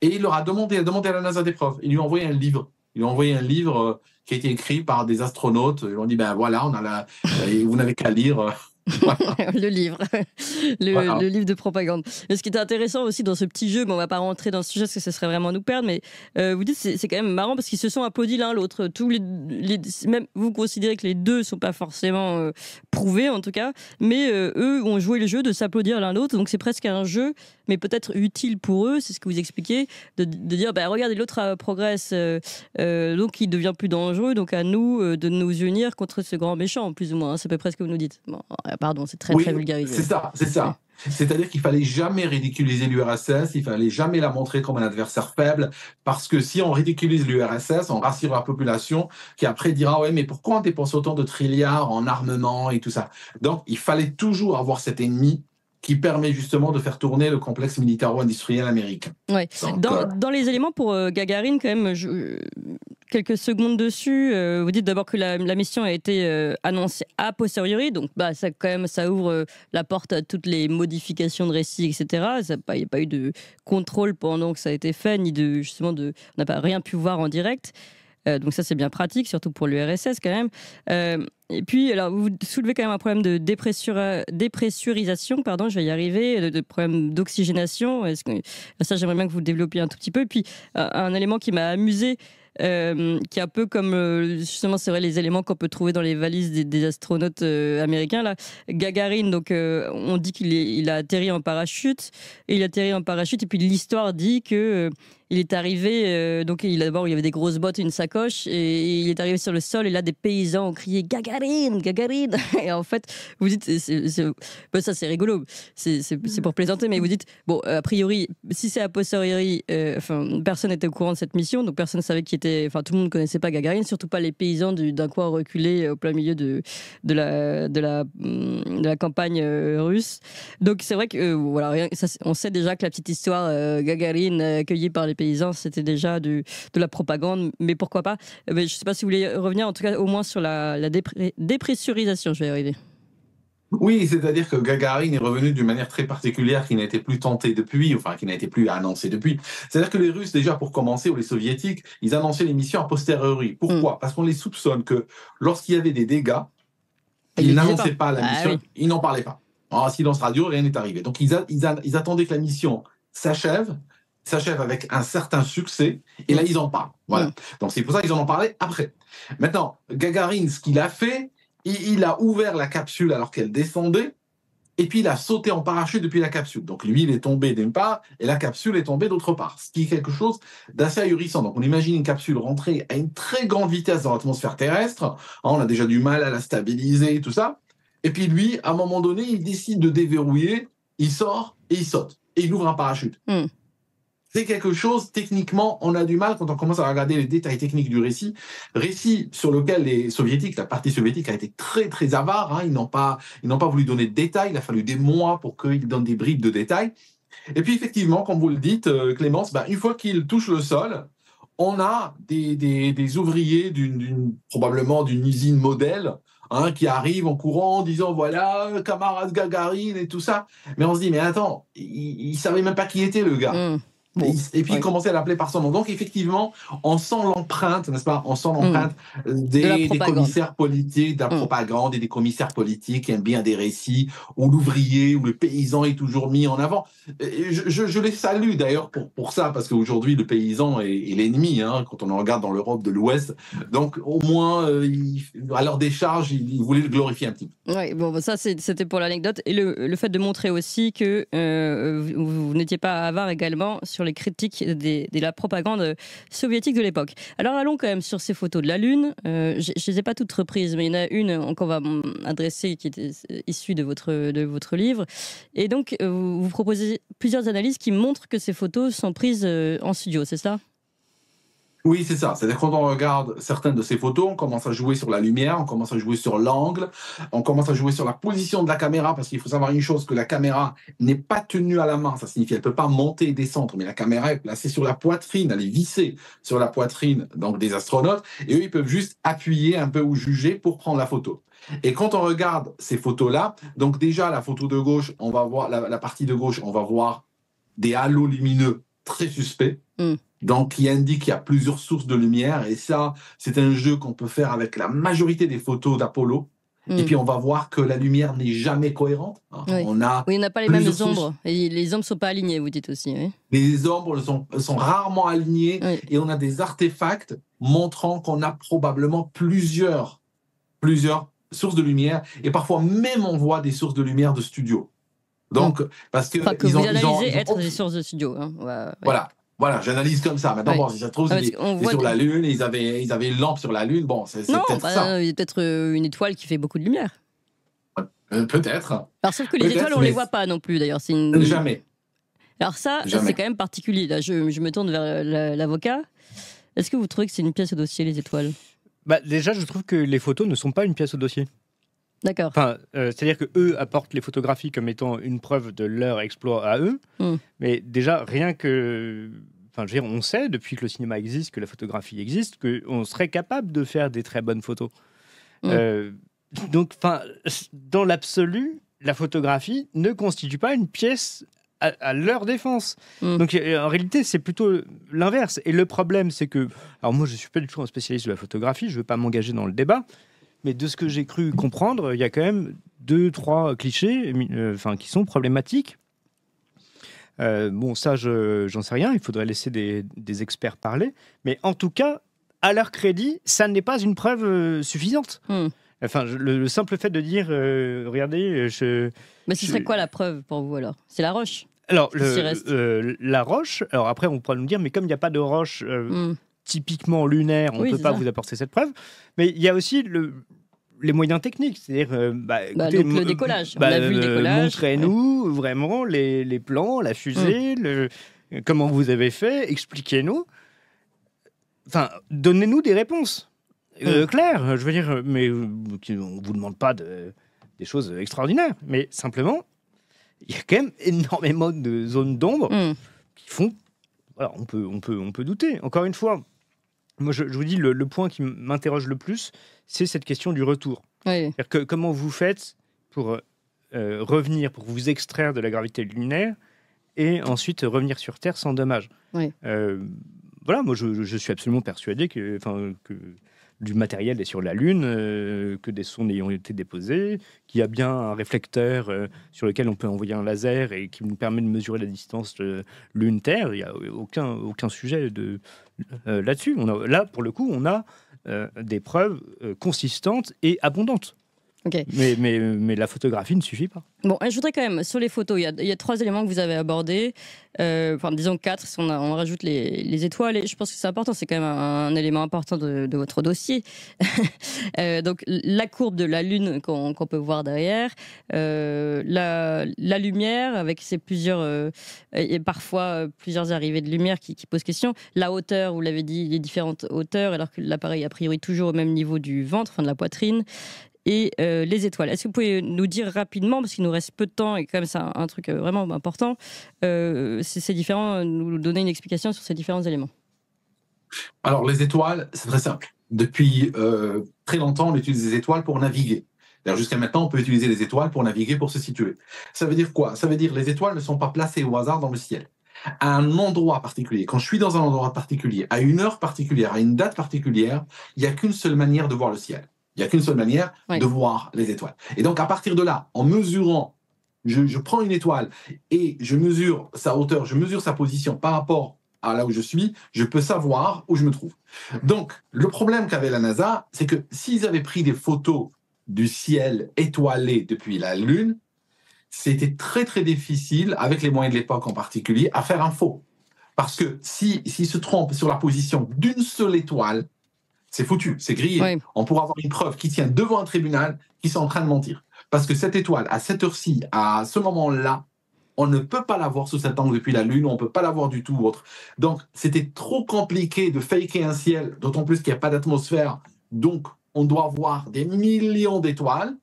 Et il leur a demandé, a demandé à la NASA des preuves. Il lui a envoyé un livre ils lui ont envoyé un livre euh, qui a été écrit par des astronautes. Ils ont dit ben voilà, on a la... vous n'avez qu'à lire. Euh, le livre, le, livre de propagande. Mais ce qui est intéressant aussi dans ce petit jeu, mais on va pas rentrer dans ce sujet parce que ce serait vraiment nous perdre, mais euh, vous dites c'est quand même marrant parce qu'ils se sont applaudis l'un l'autre. Tous les, même vous considérez que les deux sont pas forcément prouvés en tout cas, mais eux ont joué le jeu de s'applaudir l'un l'autre, donc c'est presque un jeu mais peut-être utile pour eux, c'est ce que vous expliquez, de, dire bah, regardez, l'autre euh, progresse, euh, euh, donc il devient plus dangereux, donc à nous de nous unir contre ce grand méchant, plus ou moins. Hein, c'est à peu près ce que vous nous dites. Ah, pardon, c'est très, vulgarisé. C'est ça, c'est ça. C'est-à-dire qu'il fallait jamais ridiculiser l'URSS, il fallait jamais la montrer comme un adversaire faible, parce que si on ridiculise l'URSS, on rassure la population qui après dira ouais mais pourquoi on dépense autant de trilliards en armement et tout ça. Donc il fallait toujours avoir cet ennemi qui permet justement de faire tourner le complexe militaro-industriel américain. Ouais. Euh, dans, les éléments pour euh, Gagarine, quand même, je, quelques secondes dessus. Euh, vous dites d'abord que la, mission a été annoncée a posteriori, donc bah, ça, quand même, ça ouvre la porte à toutes les modifications de récits, etc. Il n'y a pas eu de contrôle pendant que ça a été fait, ni de, justement, de, on n'a pas rien pu voir en direct. Euh, donc ça, c'est bien pratique, surtout pour l'URSS quand même. Euh, et puis, alors, vous soulevez quand même un problème de dépressurisation, pardon, je vais y arriver, de, problème d'oxygénation. Que... Ça, j'aimerais bien que vous développiez un tout petit peu. Et puis, un élément qui m'a amusé, euh, qui est un peu comme justement c'est vrai les éléments qu'on peut trouver dans les valises des, astronautes américains là Gagarine donc on dit qu'il il a atterri en parachute et il atterri en parachute et puis l'histoire dit que il est arrivé, euh, donc il, d'abord il y avait des grosses bottes, une sacoche, et il est arrivé sur le sol, et là des paysans ont crié Gagarine, Gagarine Et en fait, vous dites, c'est, bah, ça c'est rigolo, c'est, pour plaisanter, mais vous dites, bon, a priori, si c'est a posteriori, euh, personne n'était au courant de cette mission, donc personne ne savait qui était, enfin tout le monde ne connaissait pas Gagarine, surtout pas les paysans d'un coin reculé euh, au plein milieu de, de, la, de, la, hum, campagne russe. Donc c'est vrai que, voilà, on sait déjà que la petite histoire Gagarine, accueillie par les paysans, c'était déjà du, de la propagande, mais pourquoi pas mais eh ben, Je ne sais pas si vous voulez revenir, en tout cas au moins sur la, dépressurisation, je vais y arriver. Oui, c'est-à-dire que Gagarine est revenu d'une manière très particulière qui n'a été plus tentée depuis, enfin qui n'a été plus annoncée depuis. C'est-à-dire que les Russes, déjà pour commencer, ou les Soviétiques, ils annonçaient les missions a posteriori. Pourquoi mm. Parce qu'on les soupçonne que lorsqu'il y avait des dégâts, ils, n'annonçaient pas. la ah mission, ils n'en parlaient pas. En silence radio, rien n'est arrivé. Donc ils, ils attendaient que la mission s'achève s'achève avec un certain succès, et là, ils en parlent. Voilà. Mm. Donc, c'est pour ça qu'ils en ont parlé après. Maintenant, Gagarine, ce qu'il a fait, il, a ouvert la capsule alors qu'elle descendait, et puis il a sauté en parachute depuis la capsule. Donc, lui, il est tombé d'une part, et la capsule est tombée d'autre part, ce qui est quelque chose d'assez ahurissant. Donc, on imagine une capsule rentrée à une très grande vitesse dans l'atmosphère terrestre. Ah, on a déjà du mal à la stabiliser et tout ça. Et puis, lui, à un moment donné, il décide de déverrouiller, il sort et il saute, et il ouvre un parachute. Mm. C'est quelque chose, techniquement, on a du mal quand on commence à regarder les détails techniques du récit. Récit sur lequel les soviétiques, la partie soviétique a été très, très avare. Hein. Ils n'ont pas, ils n'ont pas voulu donner de détails. Il a fallu des mois pour qu'ils donnent des bribes de détails. Et puis, effectivement, comme vous le dites, euh, Clémence, ben, une fois qu'il touche le sol, on a des, ouvriers d'une, probablement d'une usine modèle hein, qui arrivent en courant en disant voilà, camarade Gagarine et tout ça. Mais on se dit, mais attends, il ne savait même pas qui était le gars. Mm et, puis il commencer à l'appeler par son nom. Donc effectivement, on sent l'empreinte, n'est-ce pas On sent mm. l'empreinte des, commissaires politiques, de la mm. propagande et des commissaires politiques qui aiment bien des récits où l'ouvrier ou le paysan est toujours mis en avant. Je, je, les salue d'ailleurs pour, ça, parce qu'aujourd'hui, le paysan est, l'ennemi, hein, quand on en regarde dans l'Europe de l'Ouest. Donc au moins, euh, à leur décharge, ils, voulaient le glorifier un petit peu. Oui, bon, bah, ça c'était pour l'anecdote. Et le, fait de montrer aussi que euh, vous, vous n'étiez pas avare également sur les critiques de la propagande soviétique de l'époque. Alors allons quand même sur ces photos de la Lune. Euh, je ne les ai pas toutes reprises, mais il y en a une qu'on va adresser qui est issue de votre, de votre livre. Et donc, euh, vous proposez plusieurs analyses qui montrent que ces photos sont prises euh, en studio, c'est ça oui, c'est ça. C'est-à-dire quand on regarde certaines de ces photos, on commence à jouer sur la lumière, on commence à jouer sur l'angle, on commence à jouer sur la position de la caméra, parce qu'il faut savoir une chose, que la caméra n'est pas tenue à la main. Ça signifie qu'elle ne peut pas monter et descendre, mais la caméra est placée sur la poitrine, elle est vissée sur la poitrine donc des astronautes, et eux, ils peuvent juste appuyer un peu ou juger pour prendre la photo. Et quand on regarde ces photos-là, donc déjà la photo de gauche, on va voir la, partie de gauche, on va voir des halos lumineux très suspects. Mm donc il indique qu'il y a plusieurs sources de lumière. Et ça, c'est un jeu qu'on peut faire avec la majorité des photos d'Apollo. Et hmm. puis on va voir que la lumière n'est jamais cohérente. Hein. Oui. On a n'a pas les mêmes ombres. Et les ombres ne sont pas alignées, vous dites aussi. Les ombres sont, rarement alignées et on a des artefacts montrant qu'on a probablement plusieurs, plusieurs sources de lumière. Et parfois même on voit des sources de lumière de studio. Donc, hmm. parce que, ils ont, analysez être des sources de studio. Hein. Voilà. Voilà, j'analyse comme ça. Maintenant, si ça se trouve, ah, c'est sur la Lune, ils avaient, ils avaient une lampe sur la Lune. Bon, c'est peut-être bah, ça. Il peut-être euh, une étoile qui fait beaucoup de lumière. Euh, peut-être. Parce que les étoiles, on ne les voit pas non plus, d'ailleurs. Une... Jamais. Alors ça, c'est quand même particulier. Là, je, je me tourne vers euh, l'avocat. Est-ce que vous trouvez que c'est une pièce au dossier, les étoiles bah, Déjà, je trouve que les photos ne sont pas une pièce au dossier. D'accord. Enfin, euh, c'est-à-dire que eux apportent les photographies comme étant une preuve de leur exploit à eux. Hmm. Mais déjà, rien que. Enfin, on sait depuis que le cinéma existe, que la photographie existe, qu'on serait capable de faire des très bonnes photos. Hmm. Euh, donc, enfin, dans l'absolu, la photographie ne constitue pas une pièce à, leur défense. Hmm. Donc, euh, en réalité, c'est plutôt l'inverse. Et le problème, c'est que. Alors, moi, je suis pas du tout un spécialiste de la photographie, je ne veux pas m'engager dans le débat mais de ce que j'ai cru comprendre, il y a quand même deux, trois clichés euh, enfin, qui sont problématiques. Euh, bon, ça, je j'en sais rien. Il faudrait laisser des, experts parler. Mais en tout cas, à leur crédit, ça n'est pas une preuve euh, suffisante. Hmm. Enfin, le, simple fait de dire, regardez, je. Mais ce serait quoi la preuve pour vous alors C'est la roche alors, la roche, alors après, on pourrait nous dire, mais comme il n'y a pas de roche, hmm typiquement lunaire, on ne peut pas vous apporter cette preuve. Mais il y a aussi le, les moyens techniques, c'est-à-dire euh, bah, bah, le décollage. Bah, euh, décollage. Montrez-nous vraiment les, plans, la fusée, mm. comment vous avez fait, expliquez-nous. Enfin, donnez-nous des réponses euh, mm. claires. Je veux dire, mais on vous demande pas de, des choses extraordinaires, mais simplement, il y a quand même énormément de zones d'ombre mm. qui font. on peut, on peut, on peut douter. Encore une fois, moi, je, vous dis, le, point qui m'interroge le plus, c'est cette question du retour. Que, comment vous faites pour euh, euh, revenir, pour vous extraire de la gravité lunaire et ensuite revenir sur Terre sans dommage euh, Voilà, moi, je, suis absolument persuadé que, que du matériel est sur la Lune, euh, que des sondes ayant été déposées, qu'il y a bien un réflecteur euh, sur lequel on peut envoyer un laser et qui nous permet de mesurer la distance euh, Lune-Terre. Il n'y a aucun, aucun sujet de, là-dessus. On là, pour le coup, on a des preuves consistantes et abondantes. Mais, mais, mais, la photographie ne suffit pas. Bon, je voudrais quand même, sur les photos, il y a, il y a trois éléments que vous avez abordés, euh, enfin disons quatre, si on, rajoute les, les, étoiles, et je pense que c'est important, c'est quand même un, élément important de, de votre dossier. Euh, donc la courbe de la Lune qu'on peut voir derrière, euh, la, la, lumière avec ses plusieurs, et parfois plusieurs arrivées de lumière qui, posent question, la hauteur, vous l'avez dit, les différentes hauteurs, alors que l'appareil a priori toujours au même niveau du ventre, enfin de la poitrine, et euh, les étoiles. Est-ce que vous pouvez nous dire rapidement, parce qu'il nous reste peu de temps et comme c'est un, truc euh, vraiment important, euh, différent, euh, nous donner une explication sur ces différents éléments Alors les étoiles, c'est très simple. Depuis très longtemps, on utilise les étoiles pour naviguer. D'ailleurs, jusqu'à maintenant, on peut utiliser les étoiles pour naviguer, pour se situer. Ça veut dire quoi Ça veut dire les étoiles ne sont pas placées au hasard dans le ciel à un endroit particulier, quand je suis dans un endroit particulier, à une heure particulière, à une date particulière, il n'y a qu'une seule manière de voir le ciel. Il n'y a qu'une seule manière de voir les étoiles. Et donc, à partir de là, en mesurant, je, prends une étoile et je mesure sa hauteur, je mesure sa position par rapport à là où je suis, je peux savoir où je me trouve. Donc, le problème qu'avait la NASA, c'est que s'ils avaient pris des photos du ciel étoilé depuis la Lune, c'était très très difficile, avec les moyens de l'époque en particulier, à faire un faux. Parce que s'ils se trompent sur la position d'une seule étoile, c'est foutu, c'est grillé. On pourra avoir une preuve qui tient devant un tribunal qui sont en train de mentir. Parce que cette étoile, à cette heure-ci, à ce moment-là, on ne peut pas la voir sous cet angle depuis la Lune, on ne peut pas la voir du tout autre. Donc, c'était trop compliqué de faker un ciel, d'autant plus qu'il n'y a pas d'atmosphère. Donc, on doit voir des millions d'étoiles.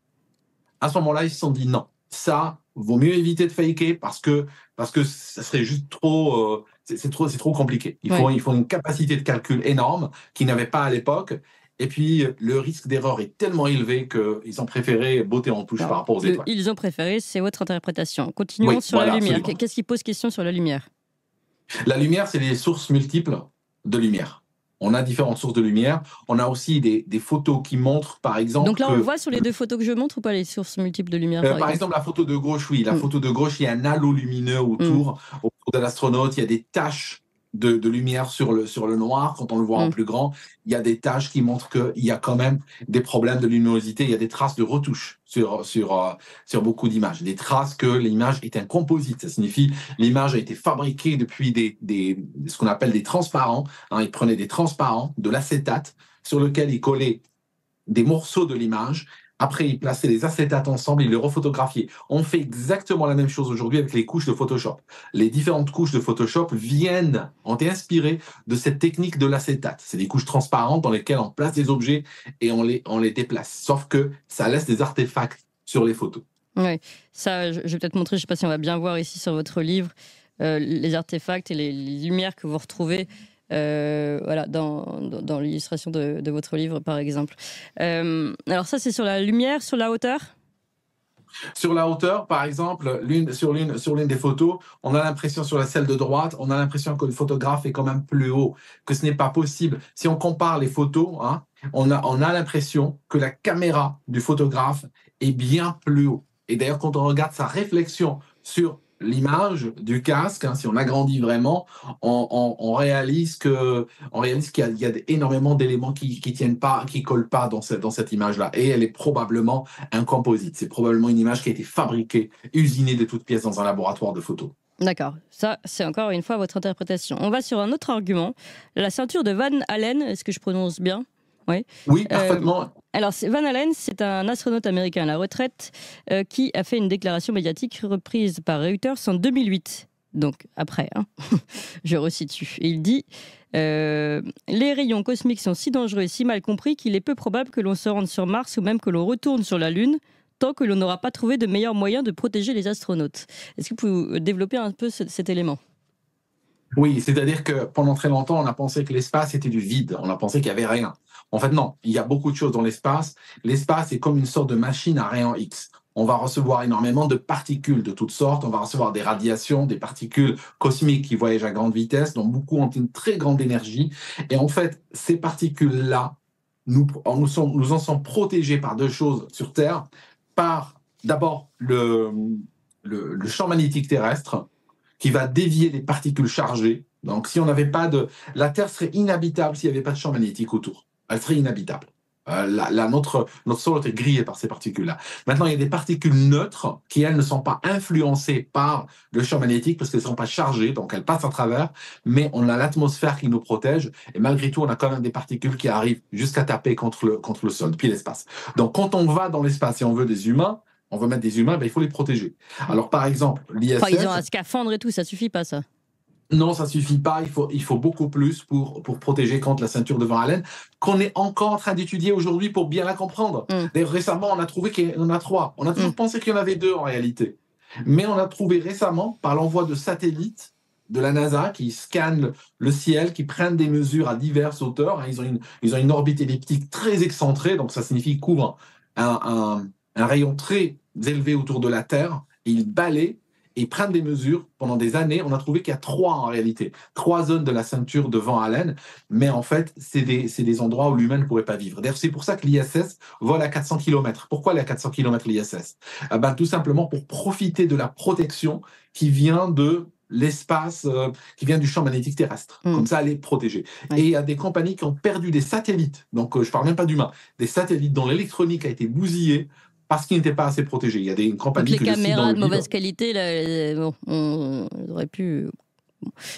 À ce moment-là, ils se sont dit non, ça, vaut mieux éviter de faker parce que, parce que ça serait juste trop. Euh, c'est trop, compliqué. Il, font faut, une capacité de calcul énorme qu'ils n'avaient pas à l'époque. Et puis, le risque d'erreur est tellement élevé qu'ils ont préféré botter en touche par rapport aux étoiles. Ils ont préféré, c'est votre interprétation. Continuons sur la lumière. Qu'est-ce qui pose question sur la lumière La lumière, c'est les sources multiples de lumière on a différentes sources de lumière. On a aussi des, photos qui montrent, par exemple. Donc là, on voit sur les deux photos que je montre ou pas les sources multiples de lumière euh, par, exemple, la photo de gauche, oui. La mm. photo de gauche, il y a un halo lumineux autour, mm. autour de l'astronaute. Il y a des taches de, lumière sur le, sur le noir, quand on le voit en mm. plus grand, il y a des taches qui montrent qu'il y a quand même des problèmes de luminosité, il y a des traces de retouches sur, sur, euh, sur beaucoup d'images, des traces que l'image est un composite. Ça signifie l'image a été fabriquée depuis des, des ce qu'on appelle des transparents. Hein. ils prenaient des transparents, de l'acétate, sur lequel ils collaient des morceaux de l'image après, il plaçait les acétates ensemble, il les refotographiaient. On fait exactement la même chose aujourd'hui avec les couches de Photoshop. Les différentes couches de Photoshop viennent, ont été inspirées de cette technique de l'acétate. C'est des couches transparentes dans lesquelles on place des objets et on les, on les déplace. Sauf que ça laisse des artefacts sur les photos. Oui, ça, je vais peut-être montrer, je ne sais pas si on va bien voir ici sur votre livre, euh, les artefacts et les lumières que vous retrouvez euh, voilà, dans, l'illustration de, votre livre, par exemple. Euh, alors ça, c'est sur la lumière, sur la hauteur sur la hauteur, par exemple, l'une, sur, l'une, sur l'une des photos, on a l'impression sur la celle de droite, on a l'impression que le photographe est quand même plus haut, que ce n'est pas possible. Si on compare les photos, hein, on, a, on a l'impression que la caméra du photographe est bien plus haut. Et d'ailleurs, quand on regarde sa réflexion sur l'image du casque, hein, si on agrandit vraiment, on, réalise que on réalise qu'il y, a, énormément d'éléments qui, qui tiennent pas, qui collent pas dans cette dans cette image là, et elle est probablement un composite. C'est probablement une image qui a été fabriquée, usinée de toutes pièces dans un laboratoire de photos. D'accord, ça c'est encore une fois votre interprétation. On va sur un autre argument, la ceinture de Van Allen, est-ce que je prononce bien oui, euh, parfaitement. alors, Van Allen, c'est un astronaute américain à la retraite euh, qui a fait une déclaration médiatique reprise par Reuters en 2008. Donc, après, hein, je resitue. Et il dit euh, Les rayons cosmiques sont si dangereux et si mal compris qu'il est peu probable que l'on se rende sur Mars ou même que l'on retourne sur la Lune tant que l'on n'aura pas trouvé de meilleurs moyens de protéger les astronautes. Est-ce que vous pouvez développer un peu cet élément Oui, c'est-à-dire que pendant très longtemps, on a pensé que l'espace était du vide on a pensé qu'il n'y avait rien. En fait, non, il y a beaucoup de choses dans l'espace. L'espace est comme une sorte de machine à rayons X. On va recevoir énormément de particules de toutes sortes, on va recevoir des radiations, des particules cosmiques qui voyagent à grande vitesse, dont beaucoup ont une très grande énergie. Et en fait, ces particules-là, nous, nous, nous en sommes protégés par deux choses sur Terre. Par d'abord le, champ magnétique terrestre, qui va dévier les particules chargées. Donc si on n'avait pas de... La Terre serait inhabitable s'il n'y avait pas de champ magnétique autour. Elle serait inhabitable. Euh, la, notre, sol est grillé par ces particules-là. Maintenant, il y a des particules neutres qui, elles, ne sont pas influencées par le champ magnétique parce qu'elles ne sont pas chargées, donc elles passent à travers, mais on a l'atmosphère qui nous protège, et malgré tout, on a quand même des particules qui arrivent jusqu'à taper contre le, contre le sol, puis l'espace. Donc, quand on va dans l'espace et on veut des humains, on veut mettre des humains, ben, il faut les protéger. Alors, par exemple, l'ISS... Enfin, ils ont un scaphandre et tout, ça suffit pas, ça non, ça suffit pas. Il faut, beaucoup plus pour, pour protéger contre la ceinture de Van Allen, qu'on est encore en train d'étudier aujourd'hui pour bien la comprendre. Mm. D'ailleurs, Récemment, on a trouvé qu'il y en a trois. On a toujours mm. pensé qu'il y en avait deux en réalité. Mais on a trouvé récemment, par l'envoi de satellites de la NASA qui scannent le ciel, qui prennent des mesures à diverses hauteurs. Hein. Ils ont une, ils ont une orbite elliptique très excentrée, donc ça signifie qu'ils couvrent un, rayon très élevé autour de la Terre. Et ils balaient et prendre des mesures pendant des années. On a trouvé qu'il y a trois en réalité, trois zones de la ceinture de Van Allen, mais en fait, c'est des, endroits où l'humain ne pourrait pas vivre. D'ailleurs, c'est pour ça que l'ISS vole à 400 km. Pourquoi elle est à 400 km l'ISS Tout simplement pour profiter de la protection qui vient de l'espace euh, qui vient du champ magnétique terrestre. Hmm. Comme ça, elle est protégée. Et il y a des compagnies qui ont perdu des satellites, donc je euh, je parle même pas d'humains, des satellites dont l'électronique a été bousillée parce qu'il n'était pas assez protégé. Il y a des compagnies Donc, les caméras de mauvaise qualité, là, euh, bon, on, aurait pu.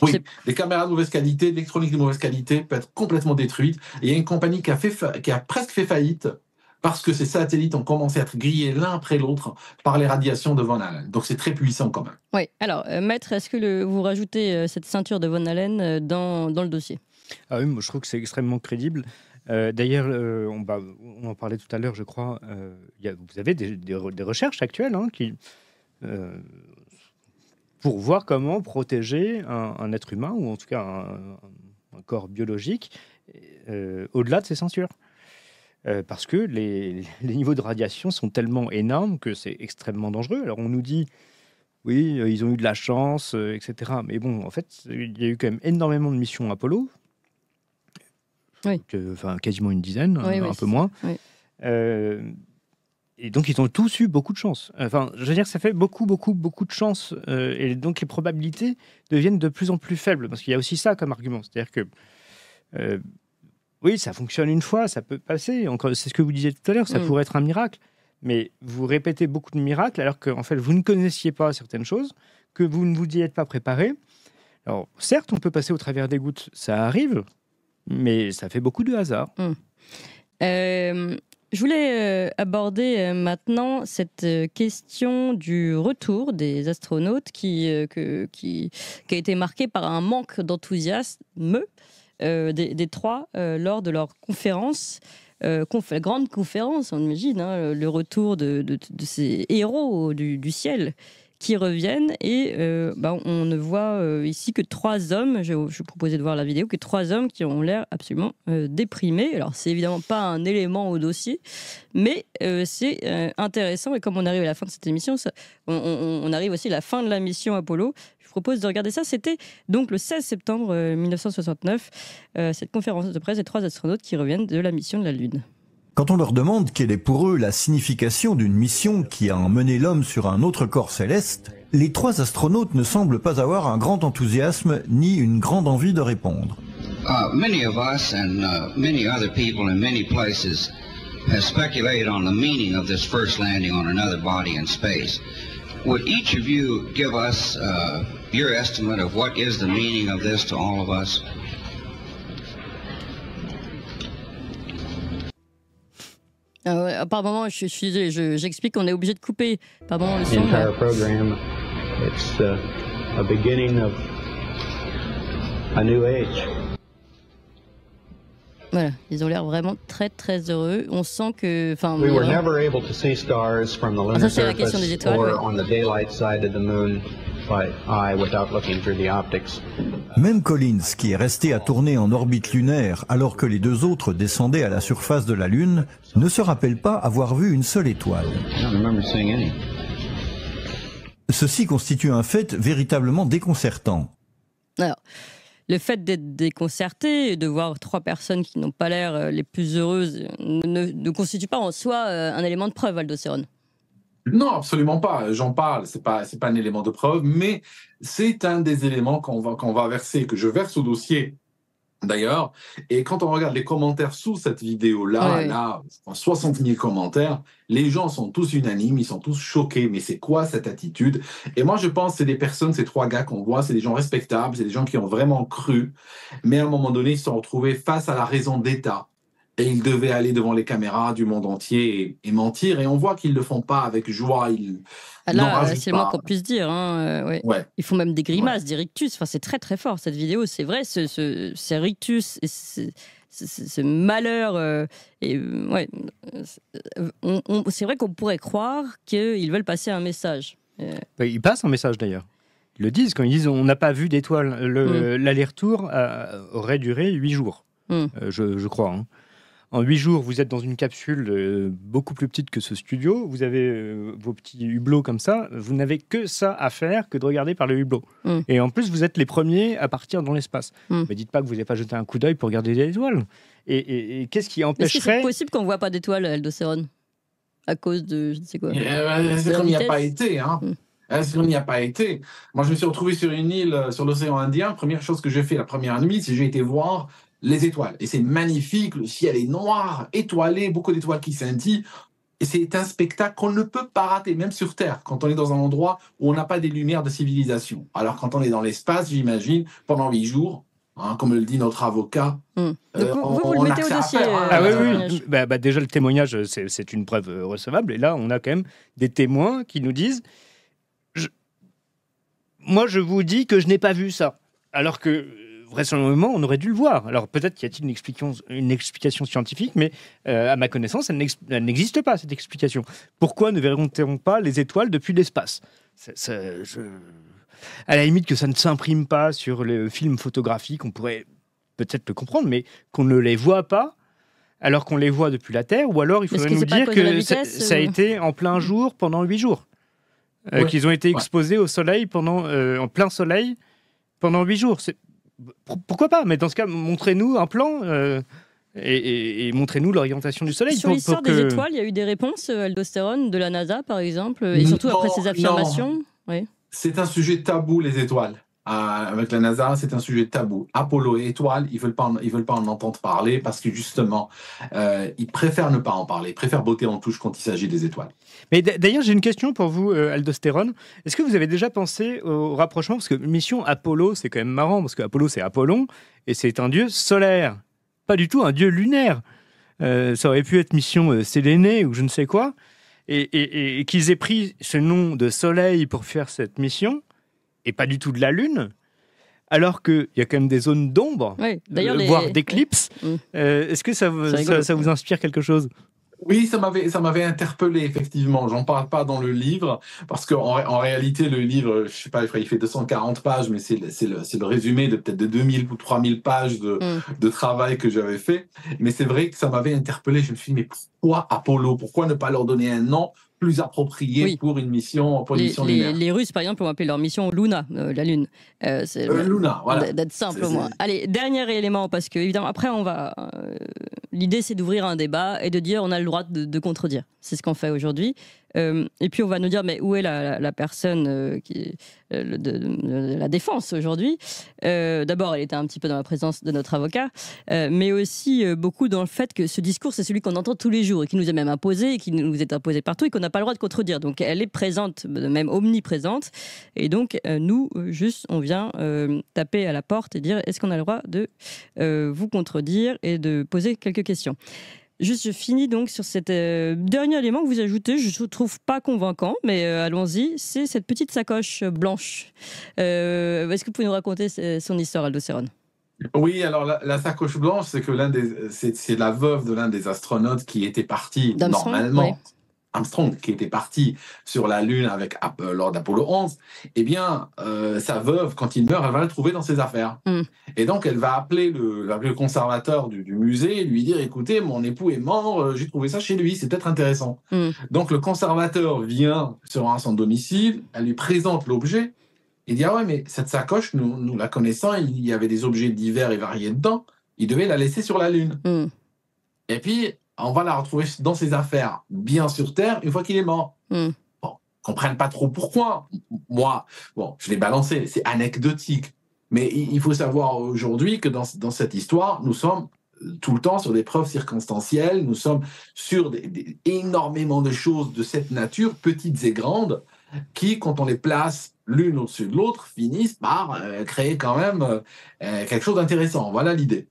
Oui, les caméras de mauvaise qualité, l'électronique de mauvaise qualité peut être complètement détruite. Et il y a une compagnie qui a, fait qui a presque fait faillite parce que ces satellites ont commencé à être grillés l'un après l'autre par les radiations de Von Allen. Donc c'est très puissant quand même. Oui, alors, euh, maître, est-ce que vous rajoutez euh, cette ceinture de Von Allen dans, dans le dossier ah oui, moi je trouve que c'est extrêmement crédible. Euh, d'ailleurs, euh, on, bah, on, en parlait tout à l'heure, je crois. Euh, vous avez des, recherches actuelles hein, qui, pour voir comment protéger un, être humain, ou en tout cas un, corps biologique, au-delà de ces censures. parce que les, les, niveaux de radiation sont tellement énormes que c'est extrêmement dangereux. Alors on nous dit, oui, ils ont eu de la chance, etc. Mais bon, en fait, il y a eu quand même énormément de missions Apollo, euh, enfin quasiment une dizaine, un, peu moins. Euh, et donc ils ont tous eu beaucoup de chance. Enfin, je veux dire, ça fait beaucoup, beaucoup, beaucoup de chance. Euh, et donc les probabilités deviennent de plus en plus faibles, parce qu'il y a aussi ça comme argument. C'est-à-dire que oui, ça fonctionne une fois, ça peut passer. Encore, c'est ce que vous disiez tout à l'heure, ça mm. pourrait être un miracle. Mais vous répétez beaucoup de miracles alors qu'en fait vous ne connaissiez pas certaines choses, que vous ne vous y êtes pas préparé. Alors certes, on peut passer au travers des gouttes, ça arrive, mais ça fait beaucoup de hasard. Hum. Euh, je voulais euh, aborder euh, maintenant cette question du retour des astronautes qui, qui, a été marquée par un manque d'enthousiasme des, des, trois lors de leur conférence. grande conférence, on imagine, hein, le retour de, ces héros du ciel qui reviennent. Et euh, bah, on ne voit euh, ici que trois hommes, je, vous proposais de voir la vidéo, que trois hommes qui ont l'air absolument euh, déprimés. Alors, c'est évidemment pas un élément au dossier, mais c'est intéressant. Et comme on arrive à la fin de cette émission, on, on, arrive aussi à la fin de la mission Apollo. Je vous propose de regarder ça. C'était donc le 16 septembre 1969, cette conférence de presse des trois astronautes qui reviennent de la mission de la Lune. Quand on leur demande quelle est pour eux la signification d'une mission qui a emmené l'homme sur un autre corps céleste, les trois astronautes ne semblent pas avoir un grand enthousiasme ni une grande envie de répondre. Uh, many of us and uh, many other people in many places have speculated on the meaning of this first landing on another body in space. Would each of you give us uh, your estimate of what is the meaning of this to all of us? Euh, ah par moment, je suis, j'explique je, qu'on est obligé de couper par moment le son. Entire program, it's a, uh, a beginning of a new age. Voilà, ils ont l'air vraiment très très heureux. On sent que, enfin, we were never able to see stars from the ah, lunar surface or on the daylight side of the moon. Même Collins, qui est resté à tourner en orbite lunaire alors que les deux autres descendaient à la surface de la Lune, ne se rappelle pas avoir vu une seule étoile. Ceci constitue un fait véritablement déconcertant. Alors, le fait d'être déconcerté et de voir trois personnes qui n'ont pas l'air euh, les plus heureuses ne, constitue pas en soi euh, un élément de preuve, Aldocérone. Non, absolument pas. J'en parle. C'est pas, c'est pas un élément de preuve, mais c'est un des éléments qu'on va, qu'on va verser, que je verse au dossier. D'ailleurs, et quand on regarde les commentaires sous cette vidéo-là, là, 60 000 commentaires, les gens sont tous unanimes, ils sont tous choqués, mais c'est quoi cette attitude Et moi, je pense que c'est des personnes, ces trois gars qu'on voit, c'est des gens respectables, c'est des gens qui ont vraiment cru, mais à un moment donné, ils se sont retrouvés face à la raison d'État, et ils devaient aller devant les caméras du monde entier et, mentir. Et on voit qu'ils ne le font pas avec joie. Ils, ah c'est le moins qu'on puisse dire. Hein, euh, ils font même des grimaces, des rictus. Enfin, c'est très très fort cette vidéo. C'est vrai, ce, ces rictus, ce, ce malheur. Euh, et euh, c'est vrai qu'on pourrait croire qu'ils veulent passer un message. Bah, ils passent un message d'ailleurs Ils le disent quand ils disent on n'a pas vu d'étoiles. Mm. L'aller-retour aurait duré huit jours, mm. je, crois. Hein. En huit jours, vous êtes dans une capsule euh, beaucoup plus petite que ce studio. Vous avez euh, vos petits hublots comme ça. Vous n'avez que ça à faire que de regarder par le hublot. Mm. Et en plus, vous êtes les premiers à partir dans l'espace. Mm. Mais dites pas que vous n'avez pas jeté un coup d'œil pour regarder les étoiles. Et, qu'est-ce qui empêcherait C'est possible qu'on ne voit pas d'étoiles à à cause de je ne sais quoi. c'est eh, comme il n'y a pas été, hein. C'est mm. n'y a pas été. Moi, je me suis retrouvé sur une île euh, sur l'océan Indien. Première chose que j'ai fait la première nuit, c'est j'ai été voir les étoiles. Et c'est magnifique, le ciel est noir, étoilé, beaucoup d'étoiles qui scintillent. Et c'est un spectacle qu'on ne peut pas rater, même sur Terre, quand on est dans un endroit où on n'a pas des lumières de civilisation. Alors quand on est dans l'espace, j'imagine, pendant huit jours, hein, comme le dit notre avocat. Hmm. Euh, vous, vous le mettez au dossier. Euh, ah, oui, bah, bah, déjà, le témoignage, c'est une preuve euh, recevable. Et là, on a quand même des témoins qui nous disent Moi, je vous dis que je n'ai pas vu ça. Alors que récemment, on aurait dû le voir. Alors peut-être qu'il y a-t-il une, explication, scientifique, mais euh, à ma connaissance, elle n'existe pas, cette explication. Pourquoi ne verrons-nous pas les étoiles depuis l'espace À la limite que ça ne s'imprime pas sur le film photographique, on pourrait peut-être le comprendre, mais qu'on ne les voit pas alors qu'on les voit depuis la Terre, ou alors il faut nous dire que ça, a été en plein mm. jour pendant huit jours, euh, qu'ils ont été exposés au soleil pendant, euh, en plein soleil pendant huit jours pourquoi pas Mais dans ce cas, montrez-nous un plan. Euh, et, montrez-nous l'orientation du Soleil. Sur l'histoire des étoiles, il y a eu des réponses, euh, Aldostérone, de la NASA par exemple, et surtout après ces affirmations. C'est un sujet tabou, les étoiles. Euh, avec la NASA, c'est un sujet tabou. Apollo et étoiles, ils veulent pas, ils veulent pas en entendre parler parce que justement, euh, ils préfèrent ne pas en parler, ils préfèrent botter en touche quand il s'agit des étoiles. Mais d'ailleurs, j'ai une question pour vous, euh, Aldostérone. Est-ce que vous avez déjà pensé au rapprochement parce que mission Apollo, c'est quand même marrant parce que Apollo, c'est Apollon et c'est un dieu solaire, pas du tout un dieu lunaire. ça aurait pu être mission Sélénée ou je ne sais quoi, et qu'ils aient pris ce nom de Soleil pour faire cette mission et pas du tout de la Lune, alors qu'il y a quand même des zones d'ombre, euh, voire d'éclipse. Mm. Euh, est-ce que ça, vous inspire quelque chose oui, ça m'avait ça m'avait interpellé effectivement. J'en parle pas dans le livre parce qu'en en, réalité le livre, je sais pas, il fait 240 pages, mais c'est le, résumé de peut-être de 2000 ou 3000 pages de, mm. de travail que j'avais fait. Mais c'est vrai que ça m'avait interpellé. Je me suis dit mais pourquoi Apollo Pourquoi ne pas leur donner un nom plus approprié pour une mission, les, Les Russes, par exemple, ont appelé leur mission Luna, euh, la Lune. Euh, euh, Luna, voilà. D'être simple au Allez, dernier élément, parce que, évidemment, après, on va. L'idée, c'est d'ouvrir un débat et de dire on a le droit de contredire. C'est ce qu'on fait aujourd'hui. Euh, et puis on va nous dire, mais où est la, personne euh, qui, euh, de, la défense aujourd'hui D'abord, elle était un petit peu dans la présence de notre avocat, mais aussi beaucoup dans le fait que ce discours, c'est celui qu'on entend tous les jours et qui nous est même imposé, et qui nous est imposé partout et qu'on n'a pas le droit de contredire. Donc elle est présente, même omniprésente. Et donc nous, juste, on vient taper à la porte et dire, est-ce qu'on a le droit de vous contredire et de poser quelques questions Juste, je finis donc sur cet euh, dernier élément que vous ajoutez. Je ne trouve pas convaincant, mais euh, allons-y. C'est cette petite sacoche blanche. Euh, est-ce que vous pouvez nous raconter son histoire, Aldocérone oui, alors la, sacoche blanche, c'est que l'un des, c'est, la veuve de l'un des astronautes qui était parti normalement, Armstrong, qui était parti sur la Lune avec lors d'Apollo 11, eh bien, euh, sa veuve, quand il meurt, elle va le trouver dans ses affaires. Mm. Et donc, elle va appeler le, le conservateur du, musée lui dire, écoutez, mon époux est mort, euh, j'ai trouvé ça chez lui, c'est peut-être intéressant. Mm. Donc, le conservateur vient sur son domicile, elle lui présente l'objet, il dit, ah ouais, mais cette sacoche, nous, nous la connaissons, il y avait des objets divers et variés dedans, il devait la laisser sur la Lune. Mm. Et puis, on va la retrouver dans ses affaires, bien sur Terre, une fois qu'il est mort. Mm. Bon, comprennent pas trop pourquoi. Moi, bon, je l'ai balancé, c'est anecdotique. Mais il faut savoir aujourd'hui que dans, cette histoire, nous sommes euh, tout le temps sur des preuves circonstancielles, nous sommes sur des, énormément de choses de cette nature, petites et grandes, qui, quand on les place l'une au-dessus de l'autre, finissent par euh, créer quand même euh, quelque chose d'intéressant. Voilà l'idée.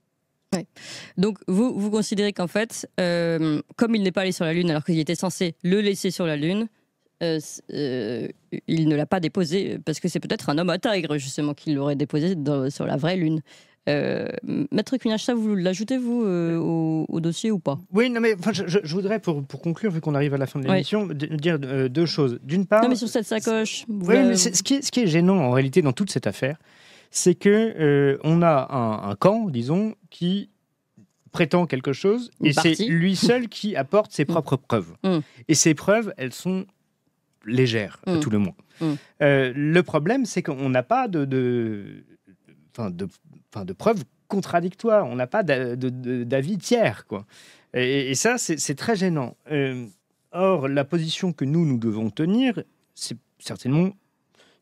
Donc vous, vous considérez qu'en fait, euh, comme il n'est pas allé sur la Lune alors qu'il était censé le laisser sur la Lune, euh, euh, il ne l'a pas déposé parce que c'est peut-être un homme à tigre justement qui l'aurait déposé sur la vraie Lune. Maître Cunach, ça vous l'ajoutez vous au, dossier ou pas Oui, non mais je, voudrais pour, pour conclure, vu qu'on arrive à la fin de l'émission, dire deux choses. D'une part, non mais sur cette sacoche. Oui, mais ce qui, est, ce qui est gênant en réalité dans toute cette affaire, c'est que euh, on a un, camp, disons, qui prétend quelque chose, et c'est lui seul qui apporte ses mm. propres preuves. Mm. Et ces preuves, elles sont légères, mm. tout le moins. Euh, le problème, c'est qu'on n'a pas de, preuves contradictoires, on n'a pas d'avis tiers, quoi. Et, ça, c'est très gênant. Euh, or, la position que nous, nous devons tenir, c'est certainement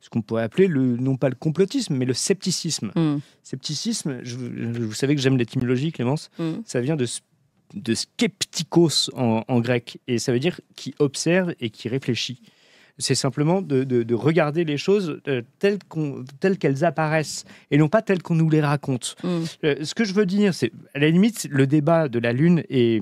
ce qu'on pourrait appeler le, non pas le complotisme, mais le scepticisme. Mm. Scepticisme, je, vous savez que j'aime l'étymologie, Clémence, mm. ça vient de, de skeptikos en, grec, et ça veut dire qui observe et qui réfléchit. C'est simplement de, de, regarder les choses euh, telles qu'elles apparaissent et non pas telles qu'on nous les raconte. Mm. Euh, ce que je veux dire, c'est à la limite, le débat de la Lune est,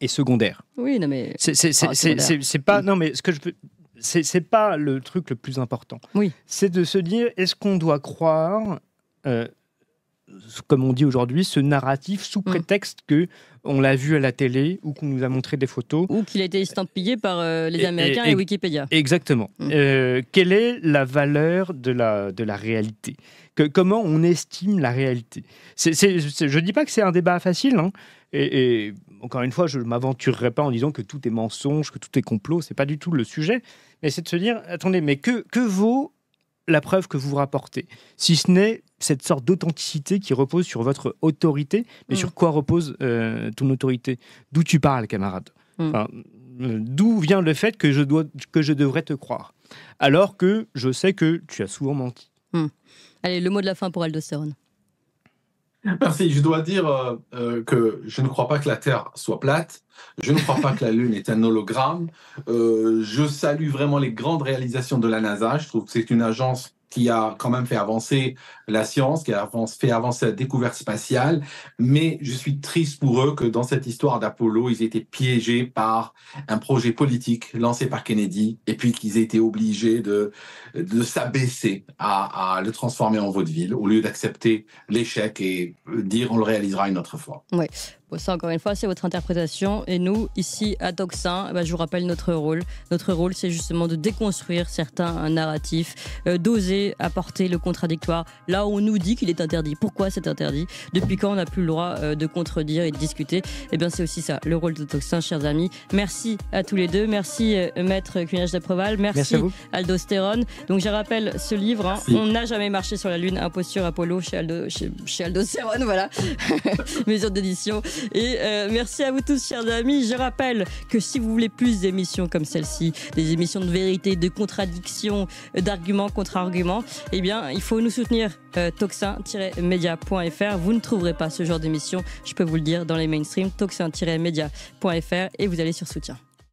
est secondaire. Oui, non mais c'est ah, pas non mais ce que je veux c'est pas le truc le plus important. Oui. C'est de se dire, est-ce qu'on doit croire euh, comme on dit aujourd'hui, ce narratif sous mm. prétexte que on l'a vu à la télé ou qu'on nous a montré des photos. Ou qu'il a été estampillé par euh, les Américains et, Wikipédia. Exactement. Mm. Euh, quelle est la valeur de la, de la réalité Comment on estime la réalité Je ne dis pas que c'est un débat facile, hein, et, encore une fois, je ne m'aventurerai pas en disant que tout est mensonge, que tout est complot, Ce n'est pas du tout le sujet, mais c'est de se dire, attendez, mais que, vaut la preuve que vous rapportez, si ce n'est cette sorte d'authenticité qui repose sur votre autorité, mais mm. sur quoi repose euh, ton autorité D'où tu parles, camarade mm. euh, D'où vient le fait que je, dois, que je devrais te croire Alors que je sais que tu as souvent menti. Mm. Allez, le mot de la fin pour Aldo Aldosterone. Merci. Je dois dire euh, euh, que je ne crois pas que la Terre soit plate. Je ne crois pas que la Lune est un hologramme. Euh, je salue vraiment les grandes réalisations de la NASA. Je trouve que c'est une agence qui a quand même fait avancer la science, qui a fait avancer la découverte spatiale. Mais je suis triste pour eux que dans cette histoire d'Apollo, ils étaient piégés par un projet politique lancé par Kennedy et puis qu'ils aient été obligés de, de s'abaisser à, le transformer en vaudeville au lieu d'accepter l'échec et dire on le réalisera une autre fois. Ça, encore une fois, c'est votre interprétation. Et nous, ici, à Toxin, eh ben, je vous rappelle notre rôle. Notre rôle, c'est justement de déconstruire certains euh, narratifs, euh, d'oser apporter le contradictoire là où on nous dit qu'il est interdit. Pourquoi c'est interdit Depuis quand on n'a plus le droit euh, de contredire et de discuter Eh bien, c'est aussi ça, le rôle de Toxin, chers amis. Merci à tous les deux. Merci, Maître Cunage d'Apreval. Merci, Merci Aldostérone. Donc, je rappelle ce livre hein. On n'a jamais marché sur la Lune, Imposture Apollo chez Aldo, chez, chez voilà. Mesure d'édition. Et euh, merci à vous tous, chers amis. Je rappelle que si vous voulez plus d'émissions comme celle-ci, des émissions de vérité, de contradiction, euh, d'arguments contre arguments, eh bien, il faut nous soutenir. Euh, toxin-media.fr. Vous ne trouverez pas ce genre d'émission, je peux vous le dire, dans les mainstream Toxin-media.fr et vous allez sur soutien.